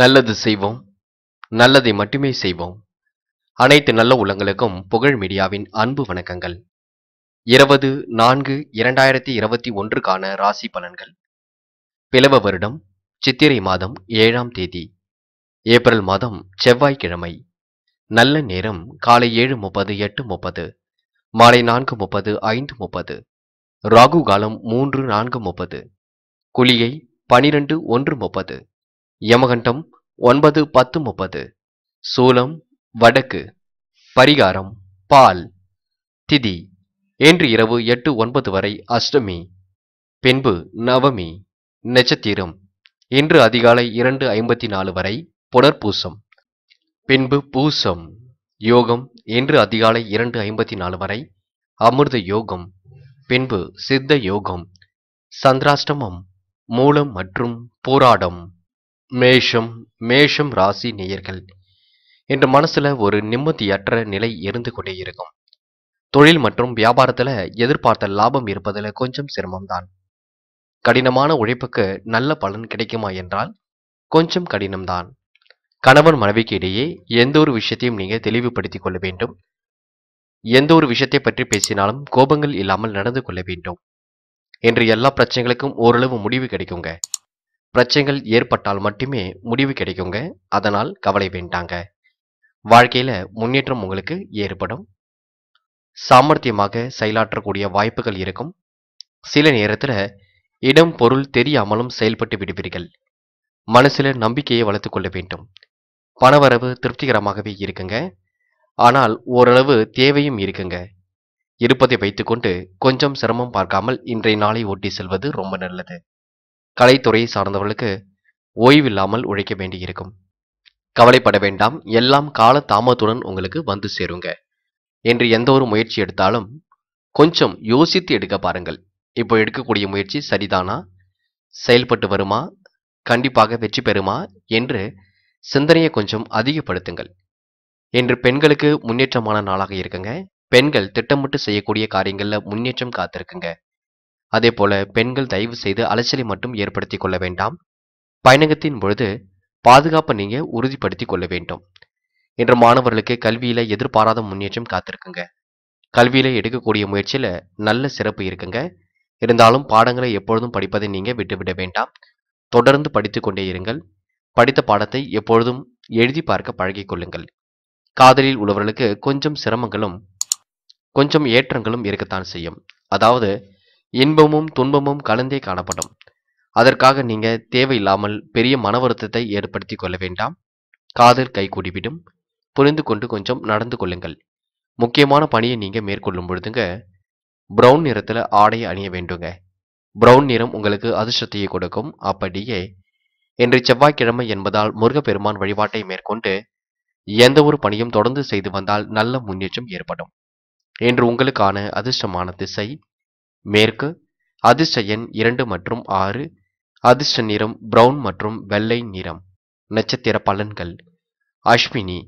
நல்லது செய்வோம் நல்லதை மட்டுமே செய்வோம் அனைத்து நல்ல உள்ளங்களுக்கும் புகழ் மீடியாவின் அன்பு வணக்கங்கள் இருபது நான்கு இரண்டாயிரத்தி இருபத்தி ஒன்றுக்கான ராசி பலன்கள் பிளவ வருடம் சித்திரை மாதம் ஏழாம் தேதி ஏப்ரல் மாதம் செவ்வாய்க்கிழமை நல்ல நேரம் காலை ஏழு முப்பது எட்டு முப்பது மாலை நான்கு முப்பது ஐந்து முப்பது ராகு காலம் மூன்று நான்கு முப்பது குளியை பனிரெண்டு ஒன்று முப்பது யமகண்டம் ஒன்பது பத்து முப்பது சூலம் வடக்கு பரிகாரம் பால் திதி இன்று இரவு எட்டு ஒன்பது வரை அஷ்டமி பின்பு நவமி நட்சத்திரம் இன்று அதிகாலை இரண்டு ஐம்பத்தி நாலு வரை புனர்பூசம் பின்பு பூசம் யோகம் இன்று அதிகாலை இரண்டு ஐம்பத்தி நாலு வரை அமிர்த யோகம் பின்பு சித்த யோகம் சந்திராஷ்டமம் மூலம் மற்றும் போராடம் மேஷம் மேஷம் ராசி நேயர்கள் இன்று மனசுல ஒரு நிம்மதியற்ற நிலை இருந்து கொண்டே இருக்கும் தொழில் மற்றும் வியாபாரத்துல எதிர்பார்த்த லாபம் இருப்பதுல கொஞ்சம் சிரமம்தான் கடினமான உழைப்புக்கு நல்ல பலன் கிடைக்குமா என்றால் கொஞ்சம் கடினம்தான் கணவன் மனைவிக்கு இடையே எந்த ஒரு விஷயத்தையும் நீங்க தெளிவுபடுத்திக் கொள்ள வேண்டும் எந்த ஒரு விஷயத்தை பற்றி பேசினாலும் கோபங்கள் இல்லாமல் நடந்து கொள்ள வேண்டும் என்று எல்லா பிரச்சனைகளுக்கும் ஓரளவு முடிவு கிடைக்குங்க பிரச்சனைகள் ஏற்பட்டால் மட்டுமே முடிவு கிடைக்குங்க அதனால் கவலை வேண்டாங்க வாழ்க்கையில் முன்னேற்றம் உங்களுக்கு ஏற்படும் சாமர்த்தியமாக செயலாற்றக்கூடிய வாய்ப்புகள் இருக்கும் சில நேரத்தில் இடம் பொருள் தெரியாமலும் செயல்பட்டு விடுவீர்கள் மனசில் நம்பிக்கையை வளர்த்து கொள்ள வேண்டும் பணவரவு திருப்திகரமாகவே இருக்குங்க ஆனால் ஓரளவு தேவையும் இருக்குங்க இருப்பதை வைத்துக்கொண்டு கொஞ்சம் சிரமம் பார்க்காமல் இன்றைய நாளை ஓட்டி செல்வது ரொம்ப நல்லது கலைத்துறையை சார்ந்தவர்களுக்கு ஓய்வில்லாமல் உழைக்க வேண்டியிருக்கும் கவலைப்பட வேண்டாம் எல்லாம் கால தாமத்துடன் உங்களுக்கு வந்து சேருங்க என்று எந்த ஒரு முயற்சி எடுத்தாலும் கொஞ்சம் யோசித்து எடுக்க பாருங்கள் இப்போ எடுக்கக்கூடிய முயற்சி சரிதானா செயல்பட்டு வருமா கண்டிப்பாக வெற்றி பெறுமா என்று சிந்தனையை கொஞ்சம் அதிகப்படுத்துங்கள் என்று பெண்களுக்கு முன்னேற்றமான நாளாக இருக்குங்க பெண்கள் திட்டமிட்டு செய்யக்கூடிய காரியங்களில் முன்னேற்றம் காத்திருக்குங்க அதே போல பெண்கள் தயவு செய்து அலைச்சலை மட்டும் ஏற்படுத்திக் கொள்ள வேண்டாம் பயணத்தின் பொழுது பாதுகாப்பை நீங்க உறுதிப்படுத்திக் கொள்ள வேண்டும் இன்று மாணவர்களுக்கு கல்வியில எதிர்பாராத முன்னேற்றம் காத்திருக்குங்க கல்வியில எடுக்கக்கூடிய முயற்சியில நல்ல சிறப்பு இருக்குங்க இருந்தாலும் பாடங்களை எப்பொழுதும் படிப்பதை நீங்க விட்டுவிட வேண்டாம் தொடர்ந்து படித்து கொண்டே இருங்கள் படித்த பாடத்தை எப்பொழுதும் எழுதி பார்க்க பழகிக் கொள்ளுங்கள் காதலில் உள்ளவர்களுக்கு கொஞ்சம் சிரமங்களும் கொஞ்சம் ஏற்றங்களும் இருக்கத்தான் செய்யும் அதாவது இன்பமும் துன்பமும் கலந்தே காணப்படும் அதற்காக நீங்க தேவையில்லாமல் பெரிய மன வருத்தத்தை ஏற்படுத்தி கொள்ள வேண்டாம் காதல் கை கூடிவிடும் புரிந்து கொண்டு கொஞ்சம் நடந்து கொள்ளுங்கள் முக்கியமான பணியை நீங்க மேற்கொள்ளும் பொழுதுங்க ப்ரௌன் நிறத்துல ஆடை அணிய வேண்டுங்க ப்ரௌன் நிறம் உங்களுக்கு அதிர்ஷ்டத்தையே கொடுக்கும் அப்படியே இன்று செவ்வாய்க்கிழமை என்பதால் முருகப்பெருமான் வழிபாட்டை மேற்கொண்டு எந்த ஒரு பணியும் தொடர்ந்து செய்து வந்தால் நல்ல முன்னேற்றம் ஏற்படும் இன்று உங்களுக்கான அதிர்ஷ்டமான திசை மேற்கு அதிர்ஷ்ட எண் இரண்டு மற்றும் ஆறு அதிர்ஷ்ட நிறம் பிரவுன் மற்றும் வெள்ளை நிறம் நட்சத்திர பலன்கள் அஸ்வினி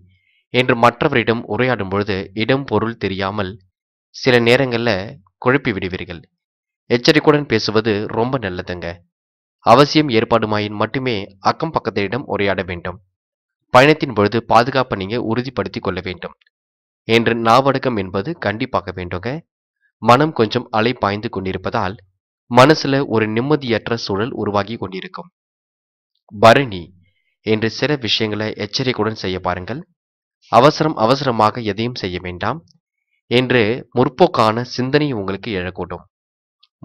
என்று மற்றவரிடம் உரையாடும் பொழுது இடம் பொருள் தெரியாமல் சில நேரங்களில் குழப்பி விடுவீர்கள் எச்சரிக்கையுடன் பேசுவது ரொம்ப நல்லதுங்க அவசியம் ஏற்பாடுமாயின் மட்டுமே அக்கம் பக்கத்திடம் உரையாட வேண்டும் பயணத்தின் பொழுது பாதுகாப்பை நீங்கள் உறுதிப்படுத்தி கொள்ள வேண்டும் என்று நாவடக்கம் என்பது கண்டிப்பாக வேண்டுங்க மனம் கொஞ்சம் அலை பாய்ந்து கொண்டிருப்பதால் மனசுல ஒரு நிம்மதியற்ற சூழல் உருவாகி கொண்டிருக்கும் பரணி என்று சில விஷயங்களை எச்சரிக்கையுடன் செய்ய பாருங்கள் அவசரம் அவசரமாக எதையும் செய்ய வேண்டாம் என்று முற்போக்கான சிந்தனை உங்களுக்கு எழக்கூடும்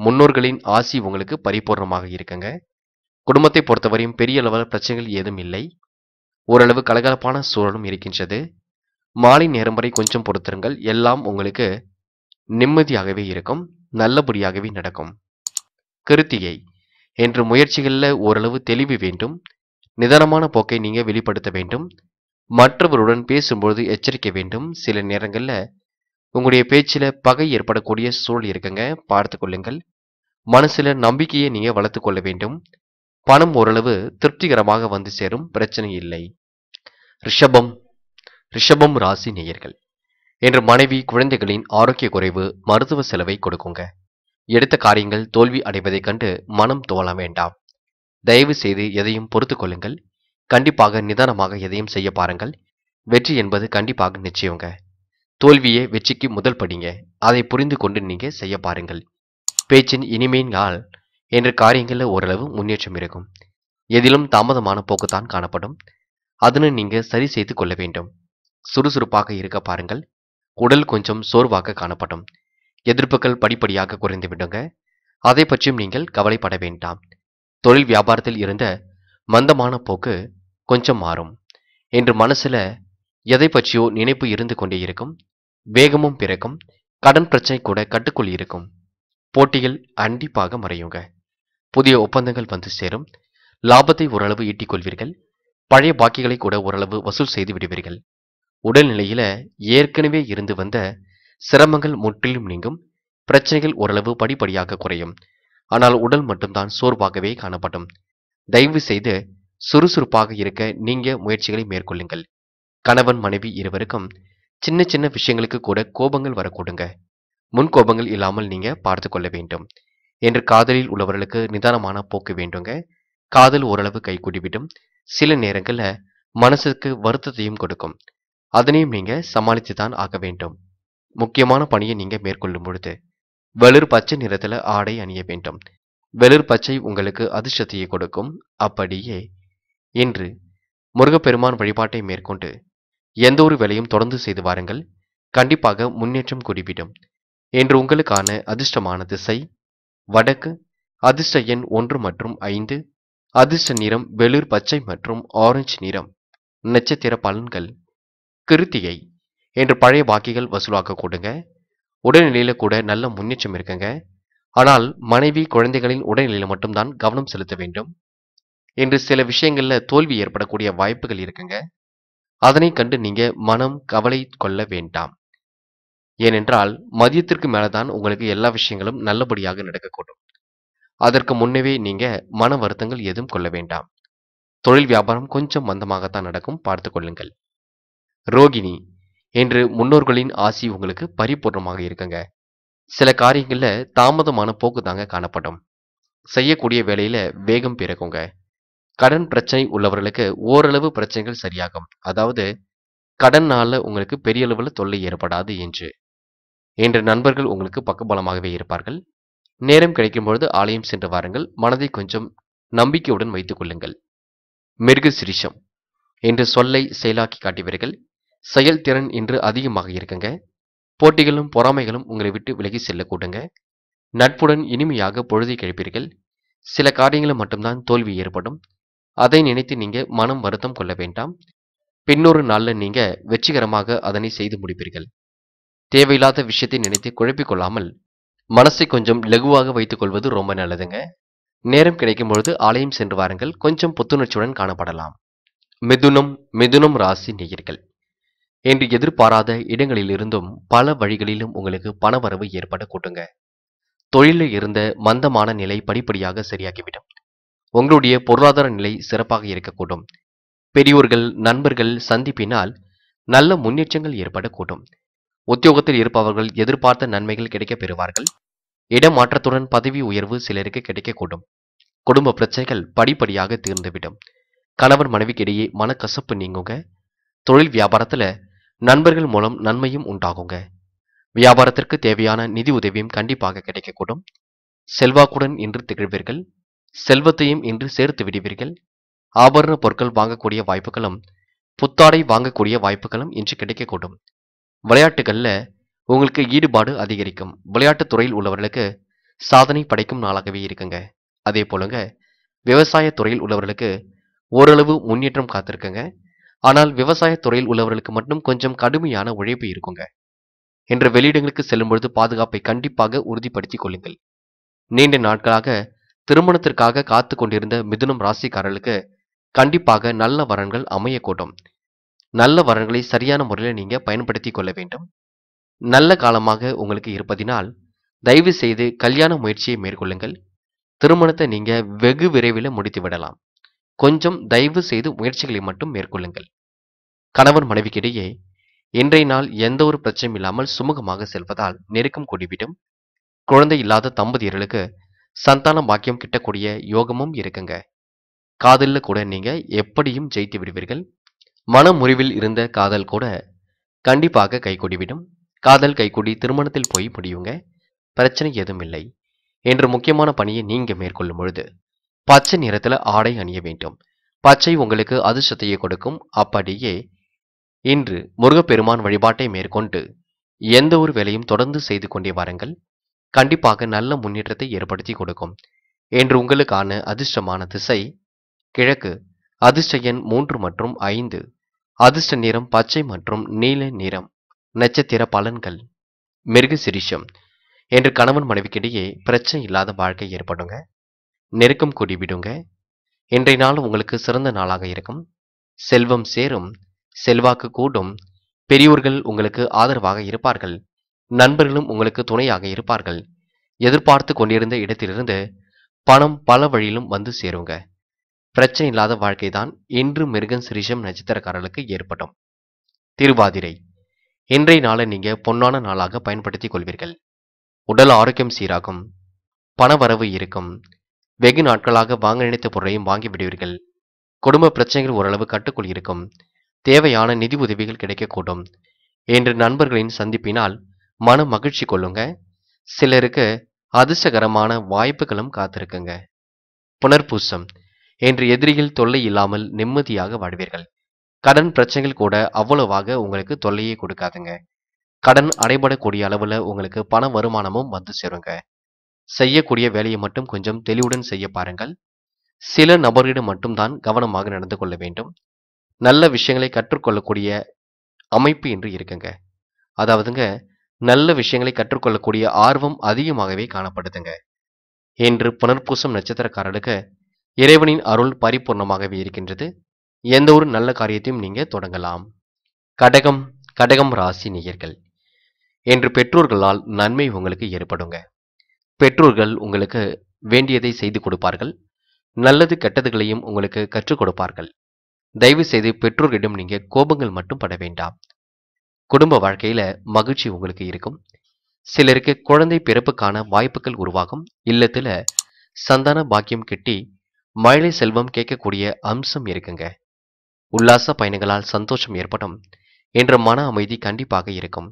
முன்னோர்களின் ஆசி உங்களுக்கு பரிபூர்ணமாக இருக்குங்க குடும்பத்தை பொறுத்தவரையும் பெரிய அளவில் பிரச்சனைகள் ஏதும் இல்லை ஓரளவு கலகலப்பான சூழலும் இருக்கின்றது மாலை நேரம் வரை கொஞ்சம் பொறுத்திருங்கள் எல்லாம் உங்களுக்கு நிம்மதியாகவே இருக்கும் நல்லபடியாகவே நடக்கும் கருத்தியை என்று முயற்சிகளில் ஓரளவு தெளிவு வேண்டும் நிதானமான போக்கை நீங்கள் வெளிப்படுத்த வேண்டும் மற்றவருடன் பேசும்பொழுது எச்சரிக்க வேண்டும் சில நேரங்களில் உங்களுடைய பேச்சில் பகை ஏற்படக்கூடிய சூழல் இருக்குங்க பார்த்து கொள்ளுங்கள் மனசில் நம்பிக்கையை நீங்கள் வளர்த்து கொள்ள வேண்டும் பணம் ஓரளவு திருப்திகரமாக வந்து சேரும் பிரச்சனை இல்லை ரிஷபம் ரிஷபம் ராசி நேயர்கள் என்று மனைவி குழந்தைகளின் ஆரோக்கிய குறைவு மருத்துவ செலவை கொடுக்குங்க எடுத்த காரியங்கள் தோல்வி அடைவதைக் கண்டு மனம் தோழ வேண்டாம் தயவு செய்து எதையும் பொறுத்து கொள்ளுங்கள் கண்டிப்பாக நிதானமாக எதையும் செய்ய பாருங்கள் வெற்றி என்பது கண்டிப்பாக நிச்சயங்க தோல்வியே வெற்றிக்கு முதல் படிங்க அதை புரிந்து கொண்டு நீங்க செய்ய பாருங்கள் பேச்சின் இனிமையினால் என்ற காரியங்களில் ஓரளவு முன்னேற்றம் இருக்கும் எதிலும் தாமதமான போக்குத்தான் காணப்படும் அதனை நீங்க சரி செய்து கொள்ள வேண்டும் சுறுசுறுப்பாக இருக்க பாருங்கள் உடல் கொஞ்சம் சோர்வாக காணப்படும் எதிர்ப்புகள் படிப்படியாக குறைந்துவிடுங்க அதை பற்றியும் நீங்கள் கவலைப்பட வேண்டாம் தொழில் வியாபாரத்தில் இருந்த மந்தமான போக்கு கொஞ்சம் மாறும் என்று மனசுல எதை பற்றியோ நினைப்பு இருந்து கொண்டே இருக்கும் வேகமும் பிறக்கும் கடன் பிரச்சனை கூட கட்டுக்குள் இருக்கும் போட்டிகள் கண்டிப்பாக மறையுங்க புதிய ஒப்பந்தங்கள் வந்து சேரும் லாபத்தை ஓரளவு ஈட்டிக் கொள்வீர்கள் பழைய பாக்கிகளை கூட ஓரளவு வசூல் செய்து விடுவீர்கள் உடல்நிலையில ஏற்கனவே இருந்து வந்த சிரமங்கள் முற்றிலும் நீங்கும் பிரச்சனைகள் ஓரளவு படிப்படியாக குறையும் ஆனால் உடல் மட்டும்தான் சோர்வாகவே காணப்படும் தயவு செய்து சுறுசுறுப்பாக இருக்க நீங்க முயற்சிகளை மேற்கொள்ளுங்கள் கணவன் மனைவி இருவருக்கும் சின்ன சின்ன விஷயங்களுக்கு கூட கோபங்கள் வரக்கூடுங்க முன் கோபங்கள் இல்லாமல் நீங்க பார்த்து கொள்ள வேண்டும் என்று காதலில் உள்ளவர்களுக்கு நிதானமான போக்கு வேண்டுங்க காதல் ஓரளவு கூடிவிடும் சில நேரங்களில் மனசுக்கு வருத்தத்தையும் கொடுக்கும் அதனையும் நீங்க சமாளித்து தான் ஆக வேண்டும் முக்கியமான பணியை நீங்க மேற்கொள்ளும் பொழுது வெளிர் பச்சை நிறத்துல ஆடை அணிய வேண்டும் வெளிர் பச்சை உங்களுக்கு அதிர்ஷ்டத்தையை கொடுக்கும் அப்படியே இன்று முருகப்பெருமான் வழிபாட்டை மேற்கொண்டு எந்த ஒரு வேலையும் தொடர்ந்து செய்து வாருங்கள் கண்டிப்பாக முன்னேற்றம் குறிப்பிடும் இன்று உங்களுக்கான அதிர்ஷ்டமான திசை வடக்கு அதிர்ஷ்ட எண் ஒன்று மற்றும் ஐந்து அதிர்ஷ்ட நிறம் வெளிர் பச்சை மற்றும் ஆரஞ்சு நிறம் நட்சத்திர பலன்கள் கிருத்தியை என்று பழைய பாக்கிகள் வசூலாக்க கூடுங்க உடல்நிலையில் கூட நல்ல முன்னேற்றம் இருக்குங்க ஆனால் மனைவி குழந்தைகளின் உடல்நிலையில் மட்டும்தான் கவனம் செலுத்த வேண்டும் என்று சில விஷயங்களில் தோல்வி ஏற்படக்கூடிய வாய்ப்புகள் இருக்குங்க அதனை கண்டு நீங்க மனம் கவலை கொள்ள வேண்டாம் ஏனென்றால் மதியத்திற்கு மேலதான் உங்களுக்கு எல்லா விஷயங்களும் நல்லபடியாக நடக்கக்கூடும் அதற்கு முன்னவே நீங்க மன வருத்தங்கள் எதுவும் கொள்ள வேண்டாம் தொழில் வியாபாரம் கொஞ்சம் மந்தமாகத்தான் நடக்கும் பார்த்து கொள்ளுங்கள் ரோகிணி என்று முன்னோர்களின் ஆசி உங்களுக்கு பரிபூர்ணமாக இருக்குங்க சில காரியங்களில் தாமதமான போக்கு தாங்க காணப்படும் செய்யக்கூடிய வேலையில் வேகம் பிறக்குங்க கடன் பிரச்சனை உள்ளவர்களுக்கு ஓரளவு பிரச்சனைகள் சரியாகும் அதாவது கடனால் உங்களுக்கு பெரிய அளவில் தொல்லை ஏற்படாது என்று என்று நண்பர்கள் உங்களுக்கு பக்கபலமாகவே இருப்பார்கள் நேரம் கிடைக்கும் பொழுது ஆலயம் சென்று வாருங்கள் மனதை கொஞ்சம் நம்பிக்கையுடன் வைத்துக் கொள்ளுங்கள் மிருக சிரிஷம் என்று சொல்லை செயலாக்கி காட்டுவீர்கள் செயல்திறன் இன்று அதிகமாக இருக்குங்க போட்டிகளும் பொறாமைகளும் உங்களை விட்டு விலகி செல்லக்கூடுங்க நட்புடன் இனிமையாக பொழுதை கழிப்பீர்கள் சில காரியங்களில் மட்டும்தான் தோல்வி ஏற்படும் அதை நினைத்து நீங்கள் மனம் வருத்தம் கொள்ள வேண்டாம் பின்னொரு நாளில் நீங்கள் வெற்றிகரமாக அதனை செய்து முடிப்பீர்கள் தேவையில்லாத விஷயத்தை நினைத்து குழப்பிக் கொள்ளாமல் மனசை கொஞ்சம் லகுவாக வைத்துக் கொள்வது ரொம்ப நல்லதுங்க நேரம் கிடைக்கும் பொழுது ஆலயம் சென்று வாருங்கள் கொஞ்சம் புத்துணர்ச்சியுடன் காணப்படலாம் மிதுனம் மிதுனம் ராசி நெய்யர்கள் என்று எதிர்பாராத இடங்களிலிருந்தும் பல வழிகளிலும் உங்களுக்கு பணவரவு ஏற்பட கூட்டுங்க தொழிலில் இருந்த மந்தமான நிலை படிப்படியாக சரியாக்கிவிடும் உங்களுடைய பொருளாதார நிலை சிறப்பாக இருக்கக்கூடும் பெரியோர்கள் நண்பர்கள் சந்திப்பினால் நல்ல முன்னேற்றங்கள் ஏற்படக்கூடும் உத்தியோகத்தில் இருப்பவர்கள் எதிர்பார்த்த நன்மைகள் கிடைக்கப் பெறுவார்கள் இடமாற்றத்துடன் பதவி உயர்வு சிலருக்கு கிடைக்கக்கூடும் குடும்ப பிரச்சனைகள் படிப்படியாக தீர்ந்துவிடும் கணவன் மனைவிக்கிடையே மனக்கசப்பு நீங்குங்க தொழில் வியாபாரத்தில் நண்பர்கள் மூலம் நன்மையும் உண்டாகுங்க வியாபாரத்திற்கு தேவையான நிதி உதவியும் கண்டிப்பாக கிடைக்கக்கூடும் செல்வாக்குடன் இன்று திகழ்வீர்கள் செல்வத்தையும் இன்று சேர்த்து விடுவீர்கள் ஆபரண பொருட்கள் வாங்கக்கூடிய வாய்ப்புகளும் புத்தாடை வாங்கக்கூடிய வாய்ப்புகளும் இன்று கிடைக்கக்கூடும் விளையாட்டுகளில் உங்களுக்கு ஈடுபாடு அதிகரிக்கும் விளையாட்டுத் துறையில் உள்ளவர்களுக்கு சாதனை படைக்கும் நாளாகவே இருக்குங்க அதே போலங்க விவசாய துறையில் உள்ளவர்களுக்கு ஓரளவு முன்னேற்றம் காத்திருக்குங்க ஆனால் துறையில் உள்ளவர்களுக்கு மட்டும் கொஞ்சம் கடுமையான உழைப்பு இருக்குங்க என்ற வெளியிடங்களுக்கு செல்லும் பொழுது பாதுகாப்பை கண்டிப்பாக உறுதிப்படுத்திக் கொள்ளுங்கள் நீண்ட நாட்களாக திருமணத்திற்காக காத்து கொண்டிருந்த மிதுனம் ராசிக்காரர்களுக்கு கண்டிப்பாக நல்ல வரன்கள் அமையக்கூடும் நல்ல வரன்களை சரியான முறையில் நீங்க பயன்படுத்தி கொள்ள வேண்டும் நல்ல காலமாக உங்களுக்கு இருப்பதினால் தயவு செய்து கல்யாண முயற்சியை மேற்கொள்ளுங்கள் திருமணத்தை நீங்க வெகு விரைவில் முடித்து விடலாம் கொஞ்சம் தயவு செய்து முயற்சிகளை மட்டும் மேற்கொள்ளுங்கள் கணவன் மனைவிக்கிடையே இன்றைய நாள் எந்த ஒரு பிரச்சனையும் இல்லாமல் சுமூகமாக செல்வதால் நெருக்கம் கூடிவிடும் குழந்தை இல்லாத தம்பதியர்களுக்கு சந்தான பாக்கியம் கிட்டக்கூடிய யோகமும் இருக்குங்க காதலில் கூட நீங்க எப்படியும் ஜெயித்து விடுவீர்கள் மன முறிவில் இருந்த காதல் கூட கண்டிப்பாக கைகூடிவிடும் காதல் கைகூடி திருமணத்தில் போய் முடியுங்க பிரச்சனை எதுவும் இல்லை என்று முக்கியமான பணியை நீங்க மேற்கொள்ளும் பொழுது பச்சை நிறத்துல ஆடை அணிய வேண்டும் பச்சை உங்களுக்கு அதிர்ஷ்டத்தையே கொடுக்கும் அப்படியே இன்று முருகப்பெருமான் வழிபாட்டை மேற்கொண்டு எந்த ஒரு வேலையும் தொடர்ந்து செய்து கொண்டே வாருங்கள் கண்டிப்பாக நல்ல முன்னேற்றத்தை ஏற்படுத்தி கொடுக்கும் என்று உங்களுக்கான அதிர்ஷ்டமான திசை கிழக்கு அதிர்ஷ்ட எண் மூன்று மற்றும் ஐந்து அதிர்ஷ்ட நிறம் பச்சை மற்றும் நீல நிறம் நட்சத்திர பலன்கள் மிருக சிரிஷம் என்று கணவன் மனைவிக்கிடையே பிரச்சனை இல்லாத வாழ்க்கை ஏற்படுங்க நெருக்கம் கூடிவிடுங்க இன்றைய நாள் உங்களுக்கு சிறந்த நாளாக இருக்கும் செல்வம் சேரும் செல்வாக்கு கூடும் பெரியோர்கள் உங்களுக்கு ஆதரவாக இருப்பார்கள் நண்பர்களும் உங்களுக்கு துணையாக இருப்பார்கள் எதிர்பார்த்து கொண்டிருந்த இடத்திலிருந்து பணம் பல வழியிலும் வந்து சேருங்க பிரச்சனை இல்லாத வாழ்க்கை தான் இன்று மிருகன் சிரிஷம் நட்சத்திரக்காரர்களுக்கு ஏற்படும் திருவாதிரை இன்றைய நாளை நீங்க பொன்னான நாளாக பயன்படுத்திக் கொள்வீர்கள் உடல் ஆரோக்கியம் சீராகும் பணவரவு இருக்கும் வெகு நாட்களாக வாங்க நினைத்த பொருளையும் வாங்கி விடுவீர்கள் குடும்ப பிரச்சனைகள் ஓரளவு கட்டுக்குள் இருக்கும் தேவையான நிதி உதவிகள் கிடைக்கக்கூடும் என்று நண்பர்களின் சந்திப்பினால் மன மகிழ்ச்சி கொள்ளுங்க சிலருக்கு அதிர்ஷ்டகரமான வாய்ப்புகளும் காத்திருக்குங்க புனர்பூசம் என்று எதிரியில் தொல்லை இல்லாமல் நிம்மதியாக வாழ்வீர்கள் கடன் பிரச்சனைகள் கூட அவ்வளவாக உங்களுக்கு தொல்லையே கொடுக்காதுங்க கடன் அடைபடக்கூடிய அளவில் உங்களுக்கு பண வருமானமும் வந்து சேருங்க செய்யக்கூடிய வேலையை மட்டும் கொஞ்சம் தெளிவுடன் செய்ய பாருங்கள் சில நபர்களிடம் மட்டும்தான் கவனமாக நடந்து கொள்ள வேண்டும் நல்ல விஷயங்களை கற்றுக்கொள்ளக்கூடிய அமைப்பு என்று இருக்குங்க அதாவதுங்க நல்ல விஷயங்களை கற்றுக்கொள்ளக்கூடிய ஆர்வம் அதிகமாகவே காணப்படுதுங்க என்று புனர்பூசம் நட்சத்திரக்காரர்களுக்கு இறைவனின் அருள் பரிபூர்ணமாகவே இருக்கின்றது எந்த ஒரு நல்ல காரியத்தையும் நீங்கள் தொடங்கலாம் கடகம் கடகம் ராசி நேயர்கள் என்று பெற்றோர்களால் நன்மை உங்களுக்கு ஏற்படுங்க பெற்றோர்கள் உங்களுக்கு வேண்டியதை செய்து கொடுப்பார்கள் நல்லது கெட்டதுகளையும் உங்களுக்கு கற்றுக் கொடுப்பார்கள் தயவு செய்து பெற்றோர்களிடம் நீங்க கோபங்கள் மட்டும் பட வேண்டாம் குடும்ப வாழ்க்கையில மகிழ்ச்சி உங்களுக்கு இருக்கும் சிலருக்கு குழந்தை பிறப்புக்கான வாய்ப்புகள் உருவாகும் இல்லத்துல சந்தான பாக்கியம் கிட்டி மழை செல்வம் கேட்கக்கூடிய அம்சம் இருக்குங்க உல்லாச பயணங்களால் சந்தோஷம் ஏற்படும் என்ற மன அமைதி கண்டிப்பாக இருக்கும்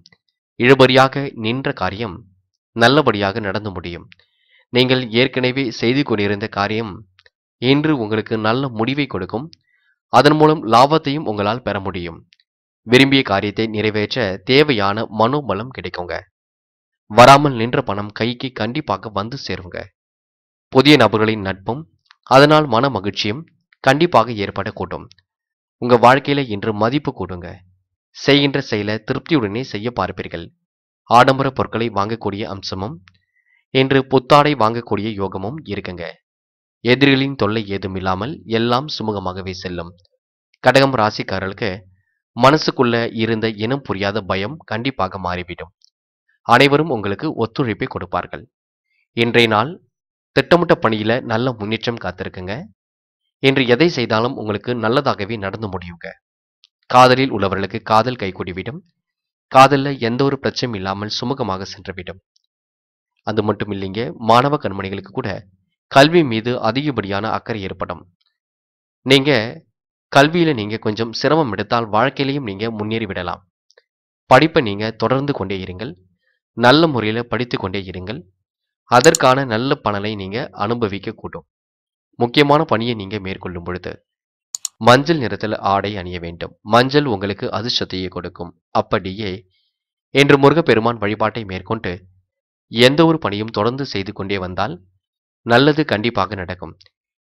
இழுபறியாக நின்ற காரியம் நல்லபடியாக நடந்து முடியும் நீங்கள் ஏற்கனவே செய்து கொண்டிருந்த காரியம் இன்று உங்களுக்கு நல்ல முடிவை கொடுக்கும் அதன் மூலம் லாபத்தையும் உங்களால் பெற முடியும் விரும்பிய காரியத்தை நிறைவேற்ற தேவையான மனோபலம் கிடைக்குங்க வராமல் நின்ற பணம் கைக்கு கண்டிப்பாக வந்து சேருங்க புதிய நபர்களின் நட்பும் அதனால் மன மகிழ்ச்சியும் கண்டிப்பாக ஏற்படக்கூடும் உங்க வாழ்க்கையில இன்று மதிப்பு கூடுங்க செய்கின்ற செயலை திருப்தியுடனே செய்ய பார்ப்பீர்கள் ஆடம்பர பொருட்களை வாங்கக்கூடிய அம்சமும் இன்று புத்தாடை வாங்கக்கூடிய யோகமும் இருக்குங்க எதிரிகளின் தொல்லை ஏதும் இல்லாமல் எல்லாம் சுமூகமாகவே செல்லும் கடகம் ராசிக்காரர்களுக்கு மனசுக்குள்ள இருந்த இனம் புரியாத பயம் கண்டிப்பாக மாறிவிடும் அனைவரும் உங்களுக்கு ஒத்துழைப்பை கொடுப்பார்கள் இன்றைய நாள் திட்டமிட்ட பணியில நல்ல முன்னேற்றம் காத்திருக்குங்க இன்று எதை செய்தாலும் உங்களுக்கு நல்லதாகவே நடந்து முடியுங்க காதலில் உள்ளவர்களுக்கு காதல் கைகூடிவிடும் காதலில் எந்த ஒரு பிரச்சனையும் இல்லாமல் சுமூகமாக சென்றுவிடும் அது மட்டும் இல்லைங்க மாணவ கண்மணிகளுக்கு கூட கல்வி மீது அதிகப்படியான அக்கறை ஏற்படும் நீங்கள் கல்வியில் நீங்கள் கொஞ்சம் சிரமம் எடுத்தால் வாழ்க்கையிலையும் நீங்கள் முன்னேறி விடலாம் படிப்பை நீங்கள் தொடர்ந்து கொண்டே இருங்கள் நல்ல முறையில் படித்து கொண்டே இருங்கள் அதற்கான நல்ல பலனை நீங்கள் அனுபவிக்க கூட்டும் முக்கியமான பணியை நீங்கள் மேற்கொள்ளும் பொழுது மஞ்சள் நிறத்தில் ஆடை அணிய வேண்டும் மஞ்சள் உங்களுக்கு அதிர்ஷ்டத்தையே கொடுக்கும் அப்படியே என்று முருகப்பெருமான் வழிபாட்டை மேற்கொண்டு எந்த ஒரு பணியும் தொடர்ந்து செய்து கொண்டே வந்தால் நல்லது கண்டிப்பாக நடக்கும்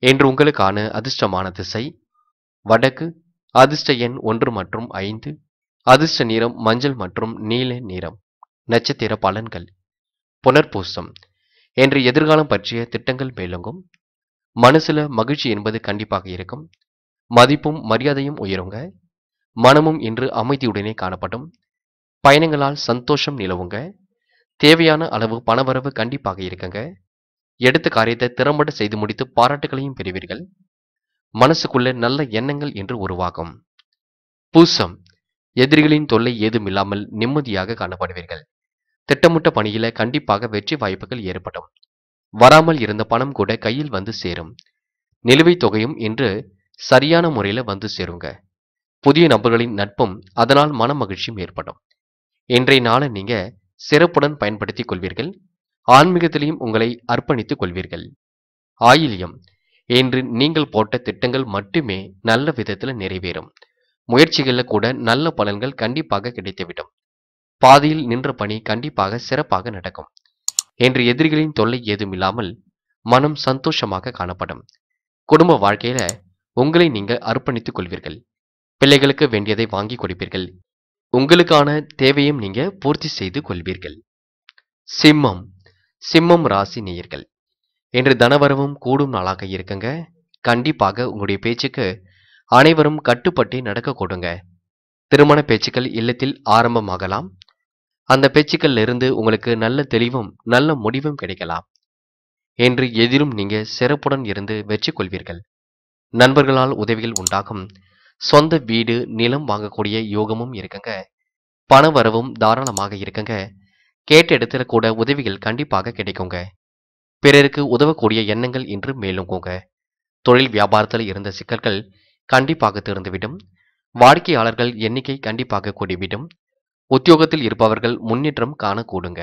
என்று உங்களுக்கான அதிர்ஷ்டமான திசை வடக்கு அதிர்ஷ்ட எண் ஒன்று மற்றும் ஐந்து அதிர்ஷ்ட நிறம் மஞ்சள் மற்றும் நீல நிறம் நட்சத்திர பலன்கள் புனர்பூசம் என்று எதிர்காலம் பற்றிய திட்டங்கள் மேலோங்கும் மனசுல மகிழ்ச்சி என்பது கண்டிப்பாக இருக்கும் மதிப்பும் மரியாதையும் உயருங்க மனமும் இன்று அமைதியுடனே காணப்படும் பயணங்களால் சந்தோஷம் நிலவுங்க தேவையான அளவு பணவரவு கண்டிப்பாக இருக்குங்க எடுத்த காரியத்தை திறம்பட செய்து முடித்து பாராட்டுகளையும் பெறுவீர்கள் மனசுக்குள்ள நல்ல எண்ணங்கள் என்று உருவாகும் பூசம் எதிரிகளின் தொல்லை ஏதும் இல்லாமல் நிம்மதியாக காணப்படுவீர்கள் திட்டமிட்ட பணியில கண்டிப்பாக வெற்றி வாய்ப்புகள் ஏற்படும் வராமல் இருந்த பணம் கூட கையில் வந்து சேரும் நிலுவைத் தொகையும் இன்று சரியான முறையில வந்து சேருங்க புதிய நபர்களின் நட்பும் அதனால் மன மகிழ்ச்சியும் ஏற்படும் இன்றைய நாளை நீங்க சிறப்புடன் பயன்படுத்திக் கொள்வீர்கள் ஆன்மீகத்திலையும் உங்களை அர்ப்பணித்துக் கொள்வீர்கள் ஆயில்யம் என்று நீங்கள் போட்ட திட்டங்கள் மட்டுமே நல்ல விதத்தில் நிறைவேறும் முயற்சிகளில் கூட நல்ல பலன்கள் கண்டிப்பாக கிடைத்துவிடும் பாதியில் நின்ற பணி கண்டிப்பாக சிறப்பாக நடக்கும் என்று எதிரிகளின் தொல்லை ஏதும் இல்லாமல் மனம் சந்தோஷமாக காணப்படும் குடும்ப வாழ்க்கையில உங்களை நீங்கள் அர்ப்பணித்துக் கொள்வீர்கள் பிள்ளைகளுக்கு வேண்டியதை வாங்கி கொடுப்பீர்கள் உங்களுக்கான தேவையும் நீங்க பூர்த்தி செய்து கொள்வீர்கள் சிம்மம் சிம்மம் ராசி நேயர்கள் இன்று தனவரவும் கூடும் நாளாக இருக்குங்க கண்டிப்பாக உங்களுடைய பேச்சுக்கு அனைவரும் கட்டுப்பட்டு நடக்க கொடுங்க திருமண பேச்சுக்கள் இல்லத்தில் ஆரம்பமாகலாம் அந்த பேச்சுக்கள் இருந்து உங்களுக்கு நல்ல தெளிவும் நல்ல முடிவும் கிடைக்கலாம் என்று எதிரும் நீங்க சிறப்புடன் இருந்து வெற்றி கொள்வீர்கள் நண்பர்களால் உதவிகள் உண்டாகும் சொந்த வீடு நிலம் வாங்கக்கூடிய யோகமும் இருக்குங்க பண வரவும் தாராளமாக இருக்குங்க கேட்ட இடத்துல கூட உதவிகள் கண்டிப்பாக கிடைக்குங்க பிறருக்கு உதவக்கூடிய எண்ணங்கள் இன்று மேலோங்குங்க தொழில் வியாபாரத்தில் இருந்த சிக்கல்கள் கண்டிப்பாக தீர்ந்துவிடும் வாடிக்கையாளர்கள் எண்ணிக்கை கண்டிப்பாக கூடிவிடும் உத்தியோகத்தில் இருப்பவர்கள் முன்னேற்றம் காணக்கூடுங்க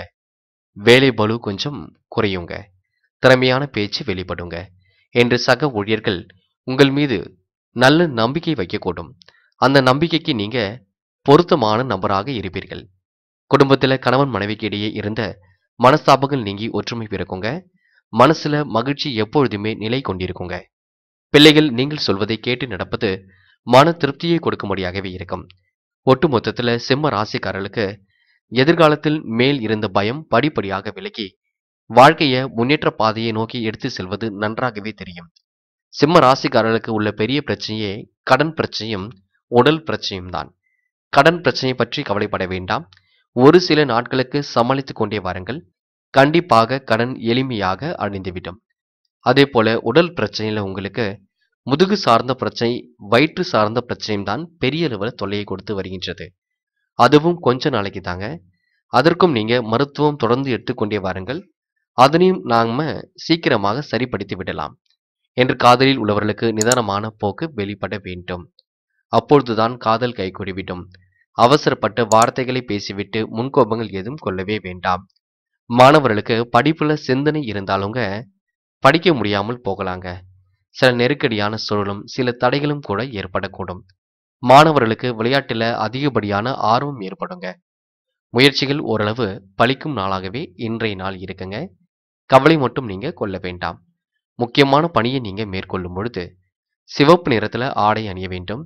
வேலை பலு கொஞ்சம் குறையுங்க திறமையான பேச்சு வெளிப்படுங்க என்று சக ஊழியர்கள் உங்கள் மீது நல்ல நம்பிக்கை வைக்கக்கூடும் அந்த நம்பிக்கைக்கு நீங்க பொருத்தமான நபராக இருப்பீர்கள் குடும்பத்தில் கணவன் மனைவிக்கு இடையே இருந்த மனஸ்தாபங்கள் நீங்கி ஒற்றுமை பிறக்குங்க மனசுல மகிழ்ச்சி எப்பொழுதுமே நிலை கொண்டிருக்குங்க பிள்ளைகள் நீங்கள் சொல்வதை கேட்டு நடப்பது மன திருப்தியை கொடுக்கும்படியாகவே இருக்கும் ஒட்டுமொத்தத்துல சிம்ம ராசிக்காரர்களுக்கு எதிர்காலத்தில் மேல் இருந்த பயம் படிப்படியாக விலகி வாழ்க்கைய முன்னேற்ற பாதையை நோக்கி எடுத்து செல்வது நன்றாகவே தெரியும் சிம்ம ராசிக்காரர்களுக்கு உள்ள பெரிய பிரச்சனையே கடன் பிரச்சனையும் உடல் பிரச்சனையும் தான் கடன் பிரச்சனை பற்றி கவலைப்பட வேண்டாம் ஒரு சில நாட்களுக்கு சமாளித்து கொண்டே வாருங்கள் கண்டிப்பாக கடன் எளிமையாக அடைந்துவிடும் அதே போல உடல் பிரச்சனையில் உங்களுக்கு முதுகு சார்ந்த பிரச்சனை வயிற்று சார்ந்த பிரச்சனையும் தான் பெரிய அளவில் தொல்லையை கொடுத்து வருகின்றது அதுவும் கொஞ்ச நாளைக்கு தாங்க அதற்கும் நீங்க மருத்துவம் தொடர்ந்து எடுத்துக்கொண்டே வாருங்கள் அதனையும் நாம சீக்கிரமாக சரிப்படுத்தி விடலாம் என்று காதலில் உள்ளவர்களுக்கு நிதானமான போக்கு வெளிப்பட வேண்டும் அப்பொழுதுதான் காதல் கூடிவிடும் அவசரப்பட்டு வார்த்தைகளை பேசிவிட்டு முன்கோபங்கள் எதுவும் கொள்ளவே வேண்டாம் மாணவர்களுக்கு படிப்புல சிந்தனை இருந்தாலுங்க படிக்க முடியாமல் போகலாங்க சில நெருக்கடியான சூழலும் சில தடைகளும் கூட ஏற்படக்கூடும் மாணவர்களுக்கு விளையாட்டுல அதிகப்படியான ஆர்வம் ஏற்படுங்க முயற்சிகள் ஓரளவு பலிக்கும் நாளாகவே இன்றைய நாள் இருக்குங்க கவலை மட்டும் நீங்க கொள்ள வேண்டாம் முக்கியமான பணியை நீங்க மேற்கொள்ளும் பொழுது சிவப்பு நிறத்துல ஆடை அணிய வேண்டும்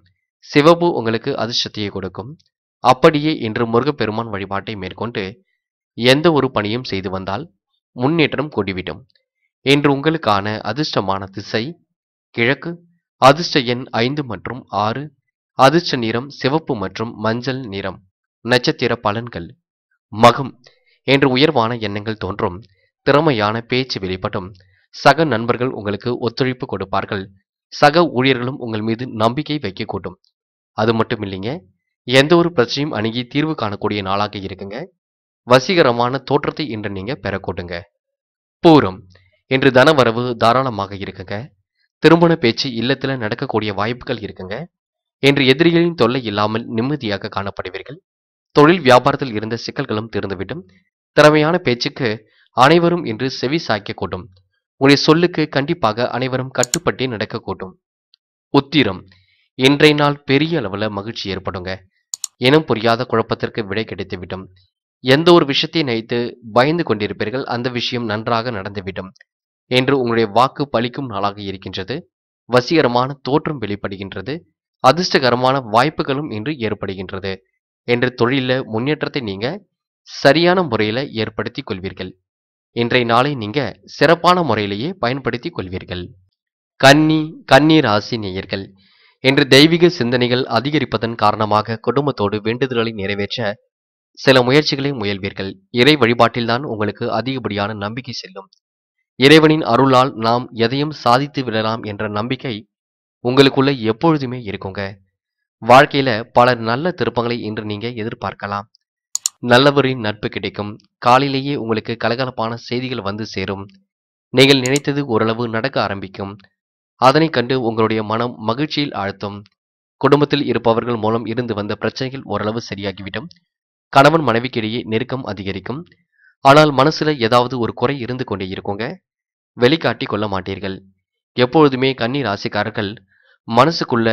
சிவப்பு உங்களுக்கு அதிர்ஷ்டத்தையை கொடுக்கும் அப்படியே இன்று முருகப்பெருமான் வழிபாட்டை மேற்கொண்டு எந்த ஒரு பணியும் செய்து வந்தால் முன்னேற்றம் கொடிவிடும் இன்று உங்களுக்கான அதிர்ஷ்டமான திசை கிழக்கு அதிர்ஷ்ட எண் ஐந்து மற்றும் ஆறு அதிர்ஷ்ட நிறம் சிவப்பு மற்றும் மஞ்சள் நிறம் நட்சத்திர பலன்கள் மகம் என்று உயர்வான எண்ணங்கள் தோன்றும் திறமையான பேச்சு வெளிப்படும் சக நண்பர்கள் உங்களுக்கு ஒத்துழைப்பு கொடுப்பார்கள் சக ஊழியர்களும் உங்கள் மீது நம்பிக்கை வைக்க கூட்டும் அது மட்டும் இல்லைங்க எந்த ஒரு பிரச்சனையும் அணுகி தீர்வு காணக்கூடிய நாளாக இருக்குங்க வசீகரமான தோற்றத்தை இன்று நீங்க பெறக்கூடுங்க பூரம் இன்று தனவரவு தாராளமாக இருக்குங்க திருமண பேச்சு இல்லத்தில் நடக்கக்கூடிய வாய்ப்புகள் இருக்குங்க என்று எதிரிகளின் தொல்லை இல்லாமல் நிம்மதியாக காணப்படுவீர்கள் தொழில் வியாபாரத்தில் இருந்த சிக்கல்களும் திறந்துவிடும் திறமையான பேச்சுக்கு அனைவரும் இன்று செவி சாய்க்கக்கூடும் உடைய சொல்லுக்கு கண்டிப்பாக அனைவரும் கட்டுப்பட்டே நடக்கக்கூடும் உத்திரம் இன்றைய நாள் பெரிய அளவில் மகிழ்ச்சி ஏற்படுங்க இனம் புரியாத குழப்பத்திற்கு விடை கிடைத்துவிடும் எந்த ஒரு விஷயத்தை நினைத்து பயந்து கொண்டிருப்பீர்கள் அந்த விஷயம் நன்றாக நடந்துவிடும் என்று உங்களுடைய வாக்கு பலிக்கும் நாளாக இருக்கின்றது வசீகரமான தோற்றம் வெளிப்படுகின்றது அதிர்ஷ்டகரமான வாய்ப்புகளும் இன்று ஏற்படுகின்றது என்று தொழிலில் முன்னேற்றத்தை நீங்க சரியான முறையில் ஏற்படுத்திக் கொள்வீர்கள் இன்றைய நாளை நீங்க சிறப்பான முறையிலேயே பயன்படுத்திக் கொள்வீர்கள் கன்னி கன்னி ராசி நேயர்கள் இன்று தெய்வீக சிந்தனைகள் அதிகரிப்பதன் காரணமாக குடும்பத்தோடு வேண்டுதல்களை நிறைவேற்ற சில முயற்சிகளை முயல்வீர்கள் இறை வழிபாட்டில்தான் உங்களுக்கு அதிகப்படியான நம்பிக்கை செல்லும் இறைவனின் அருளால் நாம் எதையும் சாதித்து விடலாம் என்ற நம்பிக்கை உங்களுக்குள்ள எப்பொழுதுமே இருக்குங்க வாழ்க்கையில பல நல்ல திருப்பங்களை இன்று நீங்க எதிர்பார்க்கலாம் நல்லவரின் நட்பு கிடைக்கும் காலையிலேயே உங்களுக்கு கலகலப்பான செய்திகள் வந்து சேரும் நீங்கள் நினைத்தது ஓரளவு நடக்க ஆரம்பிக்கும் அதனை கண்டு உங்களுடைய மனம் மகிழ்ச்சியில் ஆழ்த்தும் குடும்பத்தில் இருப்பவர்கள் மூலம் இருந்து வந்த பிரச்சனைகள் ஓரளவு சரியாகிவிடும் கணவன் மனைவிக்கிடையே நெருக்கம் அதிகரிக்கும் ஆனால் மனசுல ஏதாவது ஒரு குறை இருந்து கொண்டே இருக்குங்க வெளிக்காட்டி கொள்ள மாட்டீர்கள் எப்பொழுதுமே கன்னி ராசிக்காரர்கள் மனசுக்குள்ள